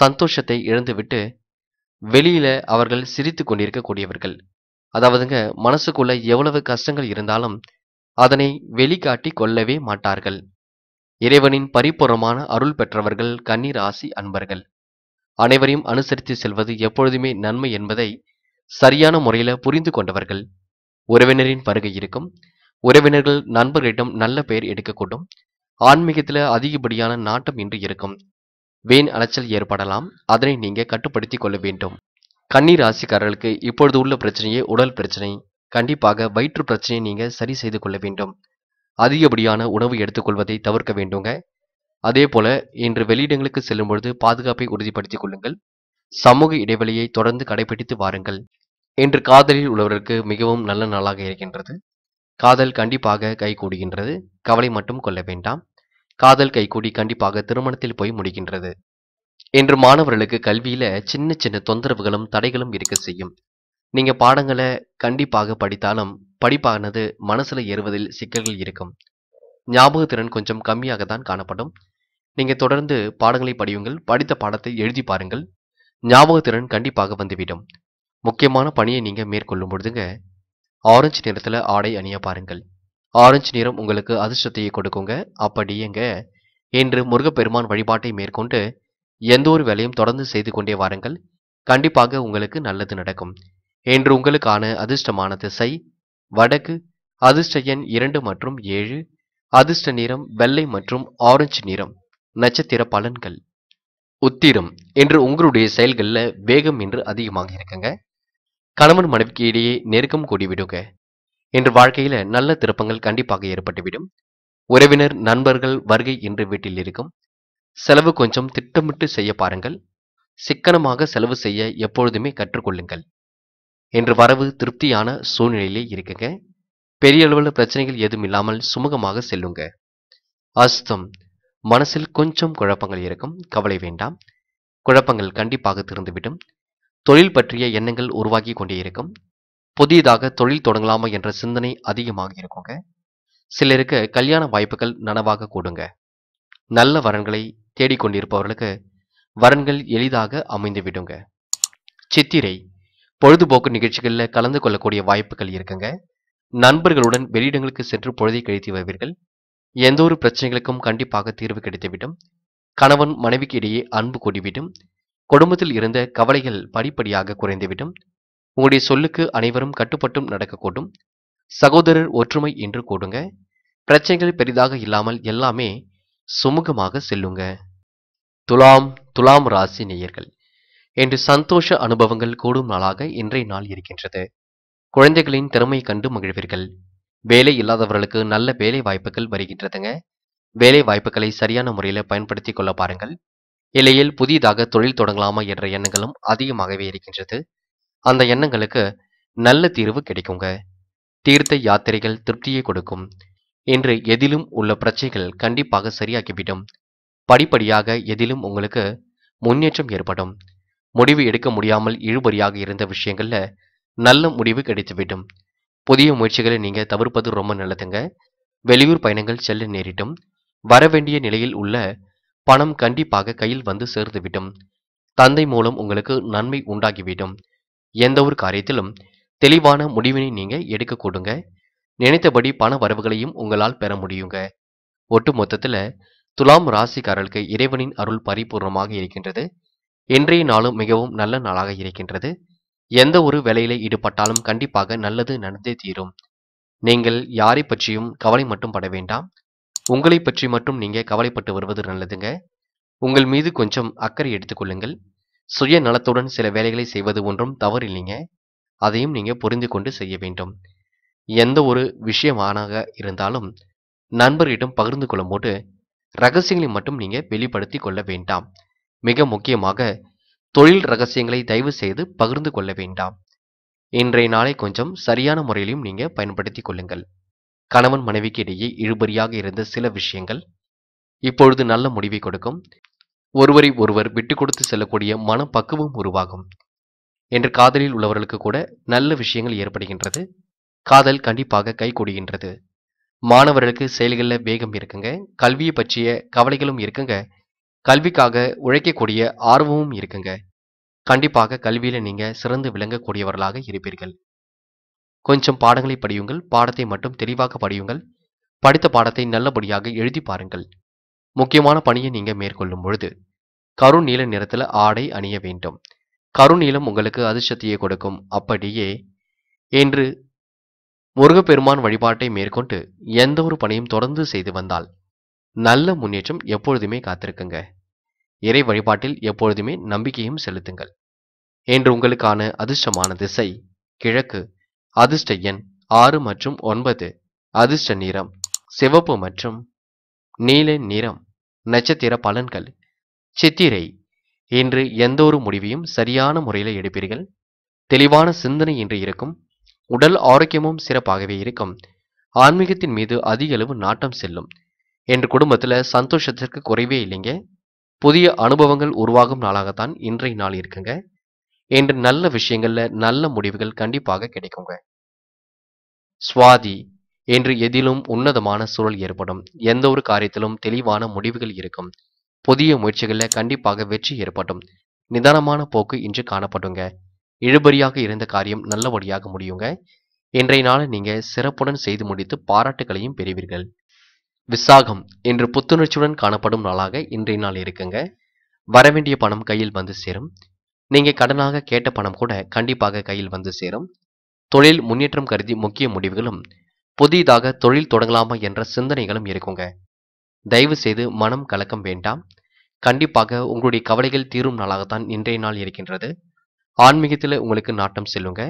சந்தோஷத்தை இழந்துவிட்டு வெளியில அவர்கள் சிரித்து கொண்டிருக்கக்கூடியவர்கள் அதாவதுங்க மனசுக்குள்ள எவ்வளவு கஷ்டங்கள் இருந்தாலும் அதனை வெளிக்காட்டி கொள்ளவே மாட்டார்கள் இறைவனின் பரிபூர்ணமான அருள் பெற்றவர்கள் கன்னிராசி அன்பர்கள் அனைவரையும் அனுசரித்து செல்வது எப்பொழுதுமே நன்மை என்பதை சரியான முறையில் புரிந்து கொண்டவர்கள் உறவினரின் வருகை இருக்கும் உறவினர்கள் நண்பர்களிடம் நல்ல பெயர் எடுக்கக்கூடும் ஆன்மீகத்தில் அதிகப்படியான நாட்டம் இன்று இருக்கும் வேன் அலைச்சல் ஏற்படலாம் அதனை நீங்க கட்டுப்படுத்தி கொள்ள வேண்டும் கண்ணீர் ராசிக்காரர்களுக்கு இப்பொழுது உள்ள பிரச்சனையே உடல் பிரச்சனை கண்டிப்பாக வயிற்று பிரச்சனையை நீங்க சரி செய்து கொள்ள வேண்டும் அதிகப்படியான உணவு எடுத்துக்கொள்வதை தவிர்க்க வேண்டுங்க அதே போல இன்று வெளியிடங்களுக்கு செல்லும் பொழுது பாதுகாப்பை உறுதிப்படுத்திக் கொள்ளுங்கள் சமூக இடைவெளியை தொடர்ந்து கடைபிடித்து வாருங்கள் இன்று காதலில் உள்ளவர்களுக்கு மிகவும் நல்ல நாளாக இருக்கின்றது காதல் கண்டிப்பாக கை கூடுகின்றது கவலை மட்டும் கொள்ள வேண்டாம் காதல் கைகூடி கண்டிப்பாக திருமணத்தில் போய் முடிகின்றது இன்று மாணவர்களுக்கு கல்வியில சின்ன சின்ன தொந்தரவுகளும் தடைகளும் இருக்க செய்யும் நீங்க பாடங்களை கண்டிப்பாக படித்தாலும் படிப்பானது மனசில் ஏறுவதில் சிக்கல்கள் இருக்கும் ஞாபகத்திறன் கொஞ்சம் கம்மியாக தான் காணப்படும் நீங்கள் தொடர்ந்து பாடங்களை படியுங்கள் படித்த பாடத்தை எழுதி பாருங்கள் ஞாபகத்திறன் கண்டிப்பாக வந்துவிடும் முக்கியமான பணியை நீங்கள் மேற்கொள்ளும் பொழுதுங்க ஆரஞ்சு நிறத்தில் ஆடை அணிய பாருங்கள் ஆரஞ்சு நிறம் உங்களுக்கு அதிர்ஷ்டத்தையே கொடுக்குங்க அப்படியேங்க என்று முருகப்பெருமான் வழிபாட்டை மேற்கொண்டு எந்த ஒரு வேலையும் தொடர்ந்து செய்து கொண்டே வாருங்கள் கண்டிப்பாக உங்களுக்கு நல்லது நடக்கும் என்று உங்களுக்கான அதிர்ஷ்டமான திசை வடக்கு அதிர்ஷ்ட எண் இரண்டு மற்றும் ஏழு அதிர்ஷ்ட நிறம் வெள்ளை மற்றும் ஆரஞ்சு நிறம் நட்சத்திர பலன்கள் உத்திரம் என்று உங்களுடைய செயல்களில் வேகம் என்று அதிகமாக இருக்குங்க கணவன் மனைவிக்கு இடையே நெருக்கம் கூடிவிடுங்க என்று வாழ்க்கையில நல்ல திருப்பங்கள் கண்டிப்பாக ஏற்பட்டுவிடும் உறவினர் நண்பர்கள் வருகை என்று வீட்டில் இருக்கும் செலவு கொஞ்சம் திட்டமிட்டு செய்ய பாருங்கள் சிக்கனமாக செலவு செய்ய எப்பொழுதுமே கற்றுக்கொள்ளுங்கள் என்று வரவு திருப்தியான சூழ்நிலையிலே இருக்குங்க பெரிய அளவில் பிரச்சனைகள் எதுவும் இல்லாமல் சுமூகமாக செல்லுங்க அஸ்தம் மனசில் கொஞ்சம் குழப்பங்கள் இருக்கும் கவலை வேண்டாம் குழப்பங்கள் கண்டிப்பாக திருந்துவிடும் தொழில் பற்றிய எண்ணங்கள் உருவாகி கொண்டே இருக்கும் புதியதாக தொழில் தொடங்கலாமா என்ற சிந்தனை அதிகமாக இருக்குங்க சிலருக்கு கல்யாண வாய்ப்புகள் நனவாக கூடுங்க நல்ல வரன்களை தேடிக்கொண்டிருப்பவர்களுக்கு வரன்கள் எளிதாக அமைந்து விடுங்க சித்திரை பொழுதுபோக்கு நிகழ்ச்சிகளில் கலந்து கொள்ளக்கூடிய வாய்ப்புகள் இருக்குங்க நண்பர்களுடன் வெளியிடங்களுக்கு சென்று பொழுதை கழித்து வருவீர்கள் எந்த ஒரு பிரச்சனைகளுக்கும் கண்டிப்பாக தீர்வு கிடைத்துவிடும் கணவன் மனைவிக்கு இடையே அன்பு கூடிவிடும் குடும்பத்தில் இருந்த கவலைகள் படிப்படியாக குறைந்துவிடும் உங்களுடைய சொல்லுக்கு அனைவரும் கட்டுப்பட்டும் நடக்கக்கூடும் சகோதரர் ஒற்றுமை என்று கூடுங்க பிரச்சனைகள் பெரிதாக இல்லாமல் எல்லாமே சுமூகமாக செல்லுங்க துலாம் துலாம் ராசி நேயர்கள் என்று சந்தோஷ அனுபவங்கள் கூடும் நாளாக இன்றைய நாள் இருக்கின்றது குழந்தைகளின் திறமை கண்டு மகிழ்வீர்கள் வேலை இல்லாதவர்களுக்கு நல்ல வேலை வாய்ப்புகள் வருகின்றதுங்க வேலை வாய்ப்புகளை சரியான முறையில் பயன்படுத்தி கொள்ள பாருங்கள் இல்லையில் புதிதாக தொழில் தொடங்கலாமா என்ற எண்ணங்களும் அதிகமாகவே இருக்கின்றது அந்த எண்ணங்களுக்கு நல்ல தீர்வு கிடைக்குங்க தீர்த்த யாத்திரைகள் திருப்தியை கொடுக்கும் என்று எதிலும் உள்ள பிரச்சனைகள் கண்டிப்பாக சரியாக்கிவிடும் படிப்படியாக எதிலும் உங்களுக்கு முன்னேற்றம் ஏற்படும் முடிவு எடுக்க முடியாமல் இழுபறியாக இருந்த விஷயங்கள்ல நல்ல முடிவு கிடைத்துவிடும் புதிய முயற்சிகளை நீங்க தவிர்ப்பது ரொம்ப நல்லதுங்க வெளியூர் பயணங்கள் செல்ல நேரிட்டும் வர வேண்டிய நிலையில் உள்ள பணம் கண்டிப்பாக கையில் வந்து சேர்ந்துவிடும் தந்தை மூலம் உங்களுக்கு நன்மை உண்டாகிவிடும் எந்த ஒரு காரியத்திலும் தெளிவான முடிவினை நீங்க எடுக்க கூடுங்க நினைத்தபடி பண வரவுகளையும் உங்களால் பெற முடியுங்க ஒட்டு மொத்தத்துல துலாம் ராசிக்காரர்களுக்கு இறைவனின் அருள் பரிபூர்ணமாக இருக்கின்றது இன்றைய நாளும் மிகவும் நல்ல நாளாக இருக்கின்றது எந்த ஒரு வேலையில ஈடுபட்டாலும் கண்டிப்பாக நல்லது நடந்தே தீரும் நீங்கள் யாரை பற்றியும் கவலை மட்டும் பட வேண்டாம் உங்களை பற்றி மட்டும் நீங்க கவலைப்பட்டு வருவது நல்லதுங்க உங்கள் மீது கொஞ்சம் அக்கறை எடுத்துக்கொள்ளுங்கள் சுய நலத்துடன் சில வேலைகளை செய்வது ஒன்றும் தவறு இல்லைங்க அதையும் நீங்க புரிந்து கொண்டு செய்ய வேண்டும் எந்த ஒரு விஷயமானாக இருந்தாலும் நண்பர்களிடம் பகிர்ந்து கொள்ளும் போது ரகசியங்களை மட்டும் நீங்க வெளிப்படுத்தி கொள்ள வேண்டாம் மிக முக்கியமாக தொழில் ரகசியங்களை தயவு செய்து பகிர்ந்து கொள்ள வேண்டாம் இன்றைய நாளை கொஞ்சம் சரியான முறையிலும் நீங்க பயன்படுத்தி கொள்ளுங்கள் கணவன் மனைவிக்கு இடையே இழுபறியாக இருந்த சில விஷயங்கள் இப்பொழுது நல்ல முடிவை கொடுக்கும் ஒருவரை ஒருவர் விட்டு கொடுத்து செல்லக்கூடிய மனப்பக்குவம் உருவாகும் என்று காதலில் உள்ளவர்களுக்கு கூட நல்ல விஷயங்கள் ஏற்படுகின்றது காதல் கண்டிப்பாக கை கொடுகின்றது மாணவர்களுக்கு செயல்களில் வேகம் இருக்குங்க கல்வியை பற்றிய கவலைகளும் இருக்குங்க கல்விக்காக உழைக்கக்கூடிய ஆர்வமும் இருக்குங்க கண்டிப்பாக கல்வியில் நீங்கள் சிறந்து விளங்கக்கூடியவர்களாக இருப்பீர்கள் கொஞ்சம் பாடங்களை படியுங்கள் பாடத்தை மட்டும் தெளிவாக படியுங்கள் படித்த பாடத்தை நல்லபடியாக எழுதி பாருங்கள் முக்கியமான பணியை நீங்கள் மேற்கொள்ளும் பொழுது கருநீல நிறத்தில் ஆடை அணிய வேண்டும் கருநீலம் உங்களுக்கு அதிர்ஷ்டத்தையே கொடுக்கும் அப்படியே என்று முருகப்பெருமான் வழிபாட்டை மேற்கொண்டு எந்த ஒரு பணியும் தொடர்ந்து செய்து வந்தால் நல்ல முன்னேற்றம் எப்பொழுதுமே காத்திருக்குங்க இறை வழிபாட்டில் எப்பொழுதுமே நம்பிக்கையும் செலுத்துங்கள் என்று உங்களுக்கான அதிர்ஷ்டமான திசை கிழக்கு அதிர்ஷ்ட எண் ஆறு மற்றும் ஒன்பது அதிர்ஷ்ட நிறம் சிவப்பு மற்றும் நீல நிறம் நட்சத்திர பலன்கள் சித்திரை இன்று எந்த ஒரு முடிவையும் சரியான முறையில் எடுப்பீர்கள் தெளிவான சிந்தனை இன்று இருக்கும் உடல் ஆரோக்கியமும் சிறப்பாகவே இருக்கும் ஆன்மீகத்தின் மீது அதிக அளவு நாட்டம் செல்லும் என்று குடும்பத்தில் சந்தோஷத்திற்கு குறைவே இல்லைங்க புதிய அனுபவங்கள் உருவாகும் நாளாகத்தான் இன்றைய நாள் இருக்குங்க என்று நல்ல விஷயங்களில் நல்ல முடிவுகள் கண்டிப்பாக கிடைக்குங்க சுவாதி என்று எதிலும் உன்னதமான சூழல் ஏற்படும் எந்த ஒரு காரியத்திலும் தெளிவான முடிவுகள் இருக்கும் புதிய முயற்சிகளில் கண்டிப்பாக வெற்றி ஏற்படும் நிதானமான போக்கு இன்று காணப்படுங்க இழுபறியாக இருந்த காரியம் நல்லபடியாக முடியுங்க இன்றைய நாளை நீங்கள் சிறப்புடன் செய்து முடித்து பாராட்டுகளையும் பெறுவீர்கள் விசாகம் என்று புத்துணர்ச்சியுடன் காணப்படும் நாளாக இன்றைய நாள் இருக்குங்க வரவேண்டிய பணம் கையில் வந்து சேரும் நீங்கள் கடனாக கேட்ட பணம் கூட கண்டிப்பாக கையில் வந்து சேரும் தொழில் முன்னேற்றம் கருதி முக்கிய முடிவுகளும் புதிதாக தொழில் தொடங்கலாமா என்ற சிந்தனைகளும் இருக்குங்க தயவு செய்து மனம் கலக்கம் வேண்டாம் கண்டிப்பாக உங்களுடைய கவலைகள் தீரும் நாளாகத்தான் இன்றைய நாள் இருக்கின்றது ஆன்மீகத்தில் உங்களுக்கு நாட்டம் செல்லுங்க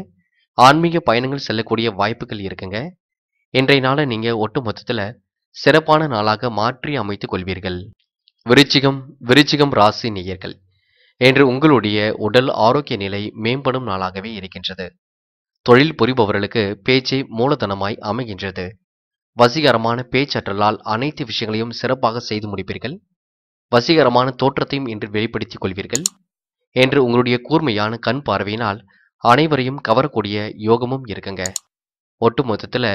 ஆன்மீக பயணங்கள் செல்லக்கூடிய வாய்ப்புகள் இருக்குங்க இன்றைய நாளை நீங்கள் ஒட்டு மொத்தத்தில் சிறப்பான நாளாக மாற்றி அமைத்துக் கொள்வீர்கள் விருச்சிகம் விருச்சிகம் ராசி நேயர்கள் என்று உங்களுடைய உடல் ஆரோக்கிய நிலை மேம்படும் நாளாகவே இருக்கின்றது தொழில் புரிபவர்களுக்கு பேச்சை மூலதனமாய் அமைகின்றது வசீகரமான பேச்சற்றலால் அனைத்து விஷயங்களையும் சிறப்பாக செய்து முடிப்பீர்கள் வசீகரமான தோற்றத்தையும் இன்று வெளிப்படுத்திக் கொள்வீர்கள் என்று உங்களுடைய கூர்மையான கண் பார்வையினால் அனைவரையும் கவரக்கூடிய யோகமும் இருக்குங்க ஒட்டுமொத்தத்தில்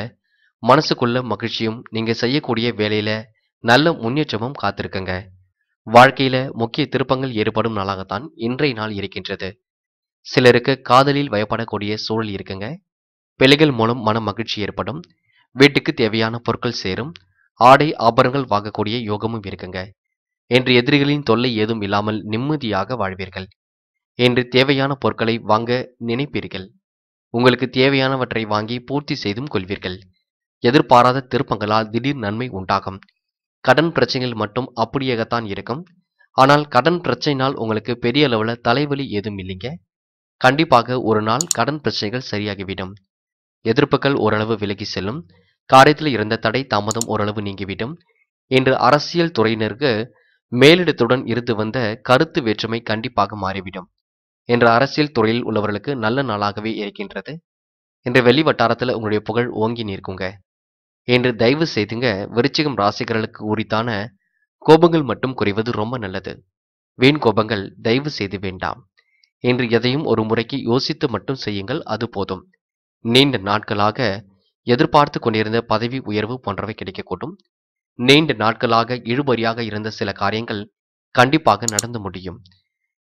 மனசுக்குள்ள மகிழ்ச்சியும் நீங்க செய்யக்கூடிய வேலையில நல்ல முன்னேற்றமும் காத்திருக்குங்க வாழ்க்கையில முக்கிய திருப்பங்கள் ஏற்படும் நாளாகத்தான் இன்றைய நாள் இருக்கின்றது சிலருக்கு காதலில் வயப்படக்கூடிய சூழல் இருக்குங்க பிள்ளைகள் மூலம் மன மகிழ்ச்சி ஏற்படும் வீட்டுக்கு தேவையான பொருட்கள் சேரும் ஆடை ஆபரணங்கள் வாங்கக்கூடிய யோகமும் இருக்குங்க என்று எதிரிகளின் தொல்லை ஏதும் இல்லாமல் நிம்மதியாக வாழ்வீர்கள் என்று தேவையான பொருட்களை வாங்க நினைப்பீர்கள் உங்களுக்கு தேவையானவற்றை வாங்கி பூர்த்தி செய்தும் கொள்வீர்கள் எதிர்பாராத திருப்பங்களால் திடீர் நன்மை உண்டாகும் கடன் பிரச்சனைகள் மட்டும் அப்படியேகத்தான் இருக்கும் ஆனால் கடன் பிரச்சனைனால் உங்களுக்கு பெரிய அளவில் தலைவலி எதுவும் இல்லைங்க கண்டிப்பாக ஒரு நாள் கடன் பிரச்சனைகள் சரியாகிவிடும் எதிர்ப்புகள் ஓரளவு விலகி செல்லும் காரியத்தில் இருந்த தடை தாமதம் ஓரளவு நீங்கிவிடும் இன்று அரசியல் துறையினருக்கு மேலிடத்துடன் இருந்து வந்த கருத்து வேற்றுமை கண்டிப்பாக மாறிவிடும் என்று அரசியல் துறையில் உள்ளவர்களுக்கு நல்ல நாளாகவே இருக்கின்றது என்று வெளி வட்டாரத்தில் உங்களுடைய புகழ் ஓங்கி நிற்குங்க என்று தயவு செய்துங்க விருச்சிகம் ராசிகர்களுக்கு உரித்தான கோபங்கள் மட்டும் குறைவது ரொம்ப நல்லது வீண் கோபங்கள் தயவு செய்து வேண்டாம் என்று எதையும் ஒரு முறைக்கு யோசித்து மட்டும் செய்யுங்கள் அது போதும் நீண்ட நாட்களாக எதிர்பார்த்து கொண்டிருந்த பதவி உயர்வு போன்றவை கிடைக்கக்கூடும் நீண்ட நாட்களாக இழுபறியாக இருந்த சில காரியங்கள் கண்டிப்பாக நடந்து முடியும்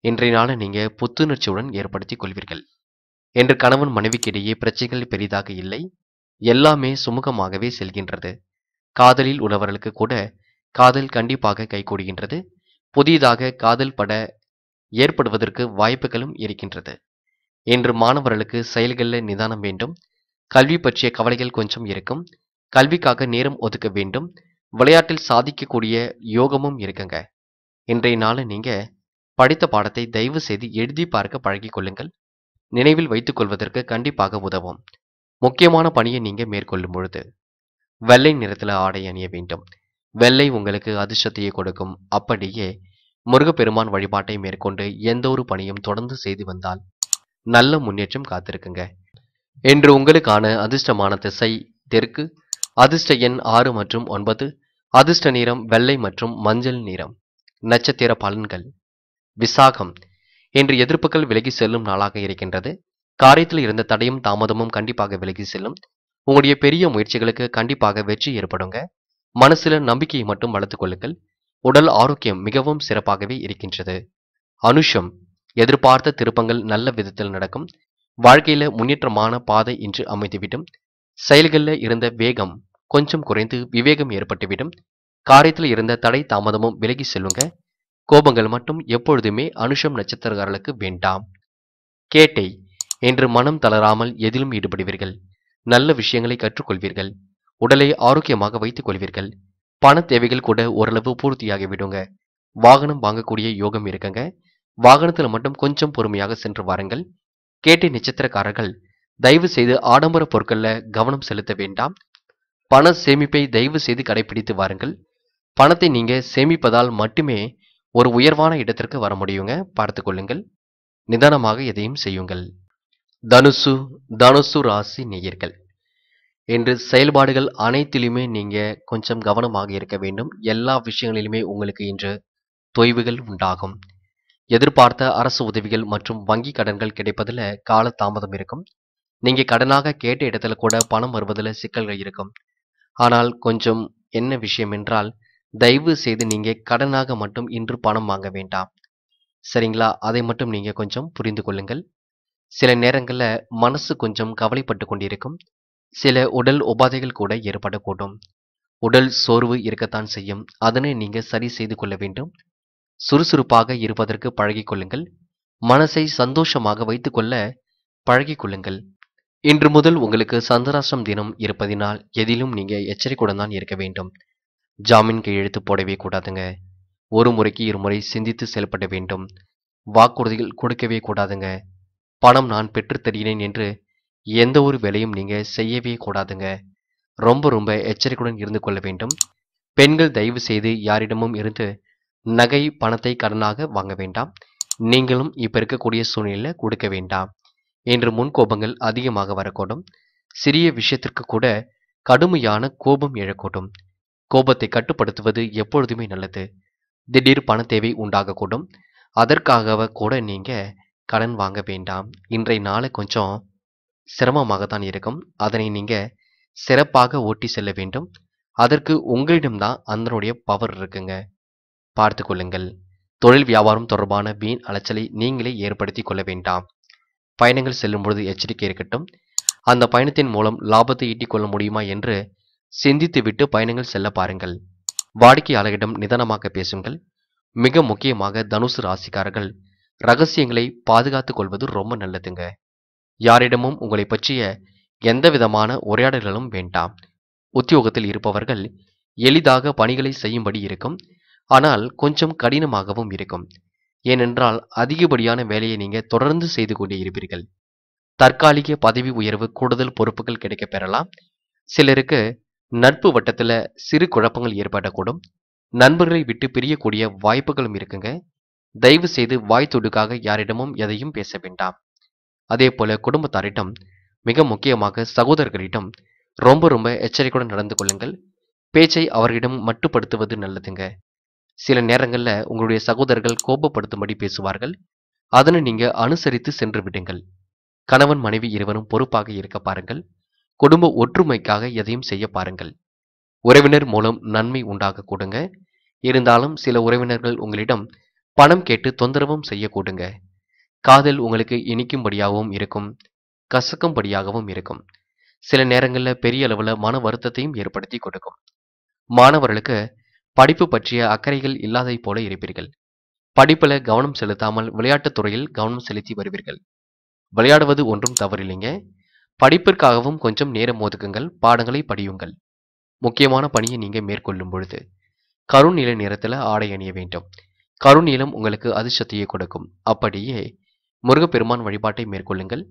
இன்றைய நாளை நீங்க புத்துணர்ச்சியுடன் ஏற்படுத்திக் கொள்வீர்கள் என்று கணவன் மனைவிக்கிடையே பிரச்சனைகள் பெரிதாக இல்லை எல்லாமே சுமூகமாகவே செல்கின்றது காதலில் உள்ளவர்களுக்கு கூட காதல் கண்டிப்பாக கைகூடுகின்றது புதிதாக காதல் பட ஏற்படுவதற்கு வாய்ப்புகளும் இருக்கின்றது இன்று மாணவர்களுக்கு செயல்களில் நிதானம் வேண்டும் கல்வி பற்றிய கவலைகள் கொஞ்சம் இருக்கும் கல்விக்காக நேரம் ஒதுக்க வேண்டும் விளையாட்டில் சாதிக்கக்கூடிய யோகமும் இருக்குங்க இன்றைய நாள் நீங்க படித்த பாடத்தை தயவு செய்து எழுதி பார்க்க பழகிக் கொள்ளுங்கள் நினைவில் வைத்துக் கொள்வதற்கு கண்டிப்பாக உதவும் முக்கியமான பணியை நீங்கள் மேற்கொள்ளும் பொழுது வெள்ளை நிறத்தில் ஆடை அணிய வேண்டும் வெள்ளை உங்களுக்கு அதிர்ஷ்டத்தையே கொடுக்கும் அப்படியே முருகப்பெருமான் வழிபாட்டை மேற்கொண்டு எந்த ஒரு பணியும் தொடர்ந்து செய்து வந்தால் நல்ல முன்னேற்றம் காத்திருக்குங்க இன்று உங்களுக்கான அதிர்ஷ்டமான திசை தெற்கு அதிர்ஷ்ட எண் ஆறு மற்றும் ஒன்பது அதிர்ஷ்ட நிறம் வெள்ளை மற்றும் மஞ்சள் நிறம் நட்சத்திர பலன்கள் விசாகம் இன்று எதிர்ப்புகள் விலகி செல்லும் நாளாக இருக்கின்றது காரியத்தில் இருந்த தடையும் தாமதமும் கண்டிப்பாக விலகி செல்லும் உங்களுடைய பெரிய முயற்சிகளுக்கு கண்டிப்பாக வெற்றி ஏற்படுங்க மனசுல நம்பிக்கையை மட்டும் வளர்த்துக்கொள்ளுங்கள் உடல் ஆரோக்கியம் மிகவும் சிறப்பாகவே இருக்கின்றது அனுஷம் எதிர்பார்த்த திருப்பங்கள் நல்ல விதத்தில் நடக்கும் வாழ்க்கையில முன்னேற்றமான பாதை இன்று அமைந்துவிடும் செயல்களில் இருந்த வேகம் கொஞ்சம் குறைந்து விவேகம் ஏற்பட்டுவிடும் காரியத்தில் இருந்த தடை தாமதமும் விலகி செல்லுங்க கோபங்கள் மட்டும் எப்பொழுதுமே அனுஷம் நட்சத்திரக்காரர்களுக்கு வேண்டாம் கேட்டை என்று மனம் தளராமல் எதிலும் ஈடுபடுவீர்கள் நல்ல விஷயங்களை கற்றுக்கொள்வீர்கள் உடலை ஆரோக்கியமாக வைத்துக் கொள்வீர்கள் பண தேவைகள் கூட ஓரளவு பூர்த்தியாகிவிடுங்க வாகனம் வாங்கக்கூடிய யோகம் இருக்குங்க வாகனத்தில் மட்டும் கொஞ்சம் பொறுமையாக சென்று வாருங்கள் கேட்ட நட்சத்திரக்காரர்கள் தயவு செய்து ஆடம்பர பொருட்கள்ல கவனம் செலுத்த வேண்டாம் பண சேமிப்பை தயவு செய்து கடைபிடித்து வாருங்கள் பணத்தை நீங்க சேமிப்பதால் மட்டுமே ஒரு உயர்வான இடத்திற்கு வர முடியுங்க பார்த்து கொள்ளுங்கள் நிதானமாக எதையும் செய்யுங்கள் தனுசு தனுசு ராசி நேயர்கள் இன்று செயல்பாடுகள் அனைத்திலுமே நீங்க கொஞ்சம் கவனமாக இருக்க வேண்டும் எல்லா விஷயங்களிலுமே உங்களுக்கு இன்று தொய்வுகள் உண்டாகும் எதிர்பார்த்த அரசு உதவிகள் மற்றும் வங்கி கடன்கள் கிடைப்பதில் கால தாமதம் இருக்கும் நீங்க கடனாக கேட்ட இடத்துல கூட பணம் வருவதில் சிக்கல்கள் இருக்கும் ஆனால் கொஞ்சம் என்ன விஷயம் என்றால் தயவு செய்து நீங்க கடனாக மட்டும் இன்று பணம் வாங்க வேண்டாம் சரிங்களா அதை மட்டும் நீங்க கொஞ்சம் புரிந்து கொள்ளுங்கள் சில நேரங்களில் மனசு கொஞ்சம் கவலைப்பட்டு கொண்டிருக்கும் சில உடல் உபாதைகள் கூட ஏற்படக்கூடும் உடல் சோர்வு இருக்கத்தான் செய்யும் அதனை நீங்கள் சரி செய்து கொள்ள வேண்டும் சுறுசுறுப்பாக இருப்பதற்கு பழகிக்கொள்ளுங்கள் மனசை சந்தோஷமாக வைத்துக்கொள்ள பழகிக்கொள்ளுங்கள் இன்று முதல் உங்களுக்கு சந்திராஷ்டம் தினம் இருப்பதினால் எதிலும் நீங்கள் எச்சரிக்கையுடன் தான் இருக்க வேண்டும் ஜாமீன் கையெழுத்து போடவே கூடாதுங்க ஒரு முறைக்கு இருமுறை சிந்தித்து செயல்பட வேண்டும் வாக்குறுதிகள் கொடுக்கவே கூடாதுங்க பணம் நான் பெற்று தருகிறேன் என்று எந்த ஒரு வேலையும் நீங்கள் செய்யவே கூடாதுங்க ரொம்ப ரொம்ப எச்சரிக்கையுடன் இருந்து கொள்ள வேண்டும் பெண்கள் தயவு செய்து யாரிடமும் இருந்து நகை பணத்தை கடனாக வாங்க வேண்டாம் நீங்களும் இப்போ இருக்கக்கூடிய சூழ்நிலையில் கொடுக்க வேண்டாம் என்று முன்கோபங்கள் அதிகமாக வரக்கூடும் சிறிய விஷயத்திற்கு கூட கடுமையான கோபம் எழக்கூடும் கோபத்தை கட்டுப்படுத்துவது எப்பொழுதுமே நல்லது திடீர் பண தேவை உண்டாகக்கூடும் அதற்காக கூட நீங்கள் கடன் வாங்க வேண்டாம் இன்றைய நாளை கொஞ்சம் சிரமமாகத்தான் இருக்கும் அதனை நீங்கள் சிறப்பாக ஓட்டி செல்ல வேண்டும் அதற்கு உங்களிடம்தான் அதனுடைய பவர் இருக்குங்க பார்த்து கொள்ளுங்கள் தொழில் வியாபாரம் தொடர்பான வீண் அலைச்சலை நீங்களே ஏற்படுத்தி கொள்ள வேண்டாம் பயணங்கள் செல்லும் பொழுது எச்சரிக்கை இருக்கட்டும் அந்த பயணத்தின் மூலம் லாபத்தை ஈட்டிக் கொள்ள முடியுமா என்று சிந்தித்துவிட்டு பயணங்கள் செல்ல பாருங்கள் வாடிக்கையாளரிடம் நிதானமாக பேசுங்கள் மிக முக்கியமாக தனுசு ராசிக்காரர்கள் ரகசியங்களை பாதுகாத்துக் கொள்வது ரொம்ப நல்லதுங்க யாரிடமும் உங்களை பற்றிய எந்த விதமான உரையாடல்களும் வேண்டாம் உத்தியோகத்தில் இருப்பவர்கள் எளிதாக பணிகளை செய்யும்படி இருக்கும் ஆனால் கொஞ்சம் கடினமாகவும் இருக்கும் ஏனென்றால் அதிகப்படியான வேலையை நீங்க தொடர்ந்து செய்து கொண்டே இருப்பீர்கள் தற்காலிக பதவி உயர்வு கூடுதல் பொறுப்புகள் கிடைக்க பெறலாம் சிலருக்கு நட்பு வட்டத்துல சிறு குழப்பங்கள் ஏற்படக்கூடும் நண்பர்களை விட்டு பிரியக்கூடிய வாய்ப்புகளும் இருக்குங்க தயவு செய்து வாய் துடுக்காக யாரிடமும் எதையும் பேச வேண்டாம் அதே போல குடும்பத்தாரிடம் மிக முக்கியமாக சகோதரர்களிடம் ரொம்ப ரொம்ப எச்சரிக்கையுடன் நடந்து கொள்ளுங்கள் பேச்சை அவர்களிடம் மட்டுப்படுத்துவது நல்லதுங்க சில நேரங்களில் உங்களுடைய சகோதரர்கள் கோபப்படுத்தும்படி பேசுவார்கள் அதனை நீங்க அனுசரித்து சென்று விடுங்கள் கணவன் மனைவி இருவரும் பொறுப்பாக இருக்க பாருங்கள் குடும்ப ஒற்றுமைக்காக எதையும் செய்ய பாருங்கள் உறவினர் மூலம் நன்மை உண்டாக கொடுங்க இருந்தாலும் சில உறவினர்கள் உங்களிடம் பணம் கேட்டு தொந்தரவும் செய்யக்கூடுங்க காதல் உங்களுக்கு இனிக்கும்படியாகவும் இருக்கும் கசக்கும்படியாகவும் இருக்கும் சில நேரங்களில் பெரிய அளவில் மன வருத்தத்தையும் ஏற்படுத்தி கொடுக்கும் மாணவர்களுக்கு படிப்பு பற்றிய அக்கறைகள் இல்லாதை போல இருப்பீர்கள் படிப்பில் கவனம் செலுத்தாமல் விளையாட்டுத் துறையில் கவனம் செலுத்தி வருவீர்கள் விளையாடுவது ஒன்றும் தவறில்லைங்க படிப்பிற்காகவும் கொஞ்சம் நேரம் ஒதுக்குங்கள் பாடங்களை படியுங்கள் முக்கியமான பணியை நீங்கள் மேற்கொள்ளும் பொழுது நிலை நேரத்தில் ஆடை அணிய வேண்டும் கருணீலம் உங்களுக்கு அதிர்ஷ்டத்தையே கொடுக்கும் அப்படியே முருகப்பெருமான் வழிபாட்டை மேற்கொள்ளுங்கள்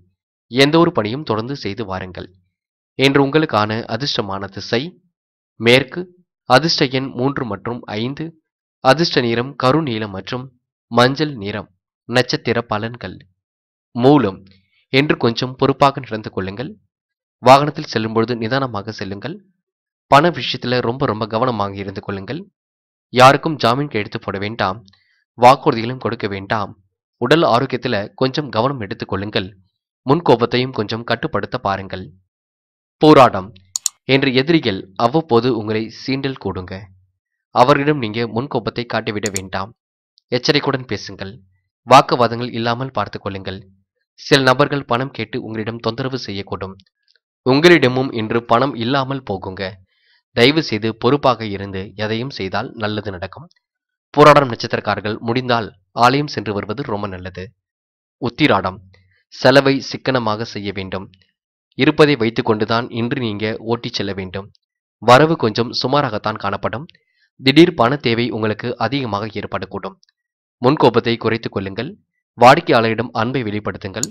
எந்த ஒரு பணியும் தொடர்ந்து செய்து வாருங்கள் இன்று உங்களுக்கான அதிர்ஷ்டமான திசை மேற்கு அதிர்ஷ்ட எண் மூன்று மற்றும் ஐந்து அதிர்ஷ்ட நிறம் கருநீலம் மற்றும் மஞ்சள் நிறம் நட்சத்திர பலன்கள் மூலம் என்று கொஞ்சம் பொறுப்பாக நடந்து கொள்ளுங்கள் வாகனத்தில் செல்லும் பொழுது நிதானமாக செல்லுங்கள் பண விஷயத்தில் ரொம்ப ரொம்ப கவனமாக இருந்து கொள்ளுங்கள் யாருக்கும் ஜாமீன் எடுத்து போட வேண்டாம் வாக்குறுதிகளும் கொடுக்க வேண்டாம் உடல் ஆரோக்கியத்துல கொஞ்சம் கவனம் எடுத்துக்கொள்ளுங்கள் முன்கோபத்தையும் கொஞ்சம் கட்டுப்படுத்த பாருங்கள் போராடம் என்று எதிரிகள் அவ்வப்போது உங்களை சீண்டல் கூடுங்க அவர்களிடம் நீங்க முன்கோபத்தை காட்டிவிட வேண்டாம் எச்சரிக்கையுடன் பேசுங்கள் வாக்குவாதங்கள் இல்லாமல் பார்த்து கொள்ளுங்கள் சில நபர்கள் பணம் கேட்டு உங்களிடம் தொந்தரவு செய்யக்கூடும் உங்களிடமும் இன்று பணம் இல்லாமல் போகுங்க தயவு செய்து பொறுப்பாக இருந்து எதையும் செய்தால் நல்லது நடக்கும் போராடம் நட்சத்திரக்காரர்கள் முடிந்தால் ஆலயம் சென்று வருவது ரொம்ப நல்லது உத்திராடம் செலவை சிக்கனமாக செய்ய வேண்டும் இருப்பதை கொண்டுதான் இன்று நீங்க ஓட்டிச் செல்ல வேண்டும் வரவு கொஞ்சம் சுமாராகத்தான் காணப்படும் திடீர் பண தேவை உங்களுக்கு அதிகமாக ஏற்படக்கூடும் முன்கோபத்தை குறைத்துக் கொள்ளுங்கள் வாடிக்கையாளரிடம் அன்பை வெளிப்படுத்துங்கள்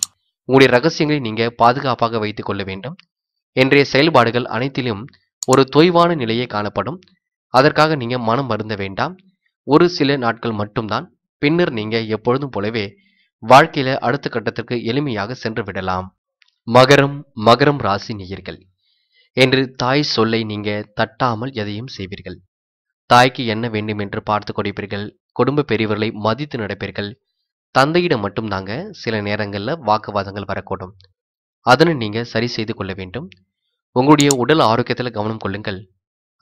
உங்களுடைய ரகசியங்களை நீங்க பாதுகாப்பாக வைத்துக் கொள்ள வேண்டும் என்றைய செயல்பாடுகள் அனைத்திலும் ஒரு தொய்வான நிலையே காணப்படும் அதற்காக நீங்க மனம் மருந்த வேண்டாம் ஒரு சில நாட்கள் மட்டும்தான் பின்னர் நீங்க எப்பொழுதும் போலவே வாழ்க்கையில அடுத்த கட்டத்திற்கு எளிமையாக சென்று விடலாம் மகரம் மகரம் ராசி நேயர்கள் என்று தாய் சொல்லை நீங்க தட்டாமல் எதையும் செய்வீர்கள் தாய்க்கு என்ன வேண்டும் என்று பார்த்து கொடுப்பீர்கள் குடும்ப பெரியவர்களை மதித்து நடப்பீர்கள் தந்தையிடம் மட்டும் தாங்க சில நேரங்களில் வாக்குவாதங்கள் வரக்கூடும் அதனை நீங்க சரி செய்து கொள்ள வேண்டும் உங்களுடைய உடல் ஆரோக்கியத்தில் கவனம் கொள்ளுங்கள்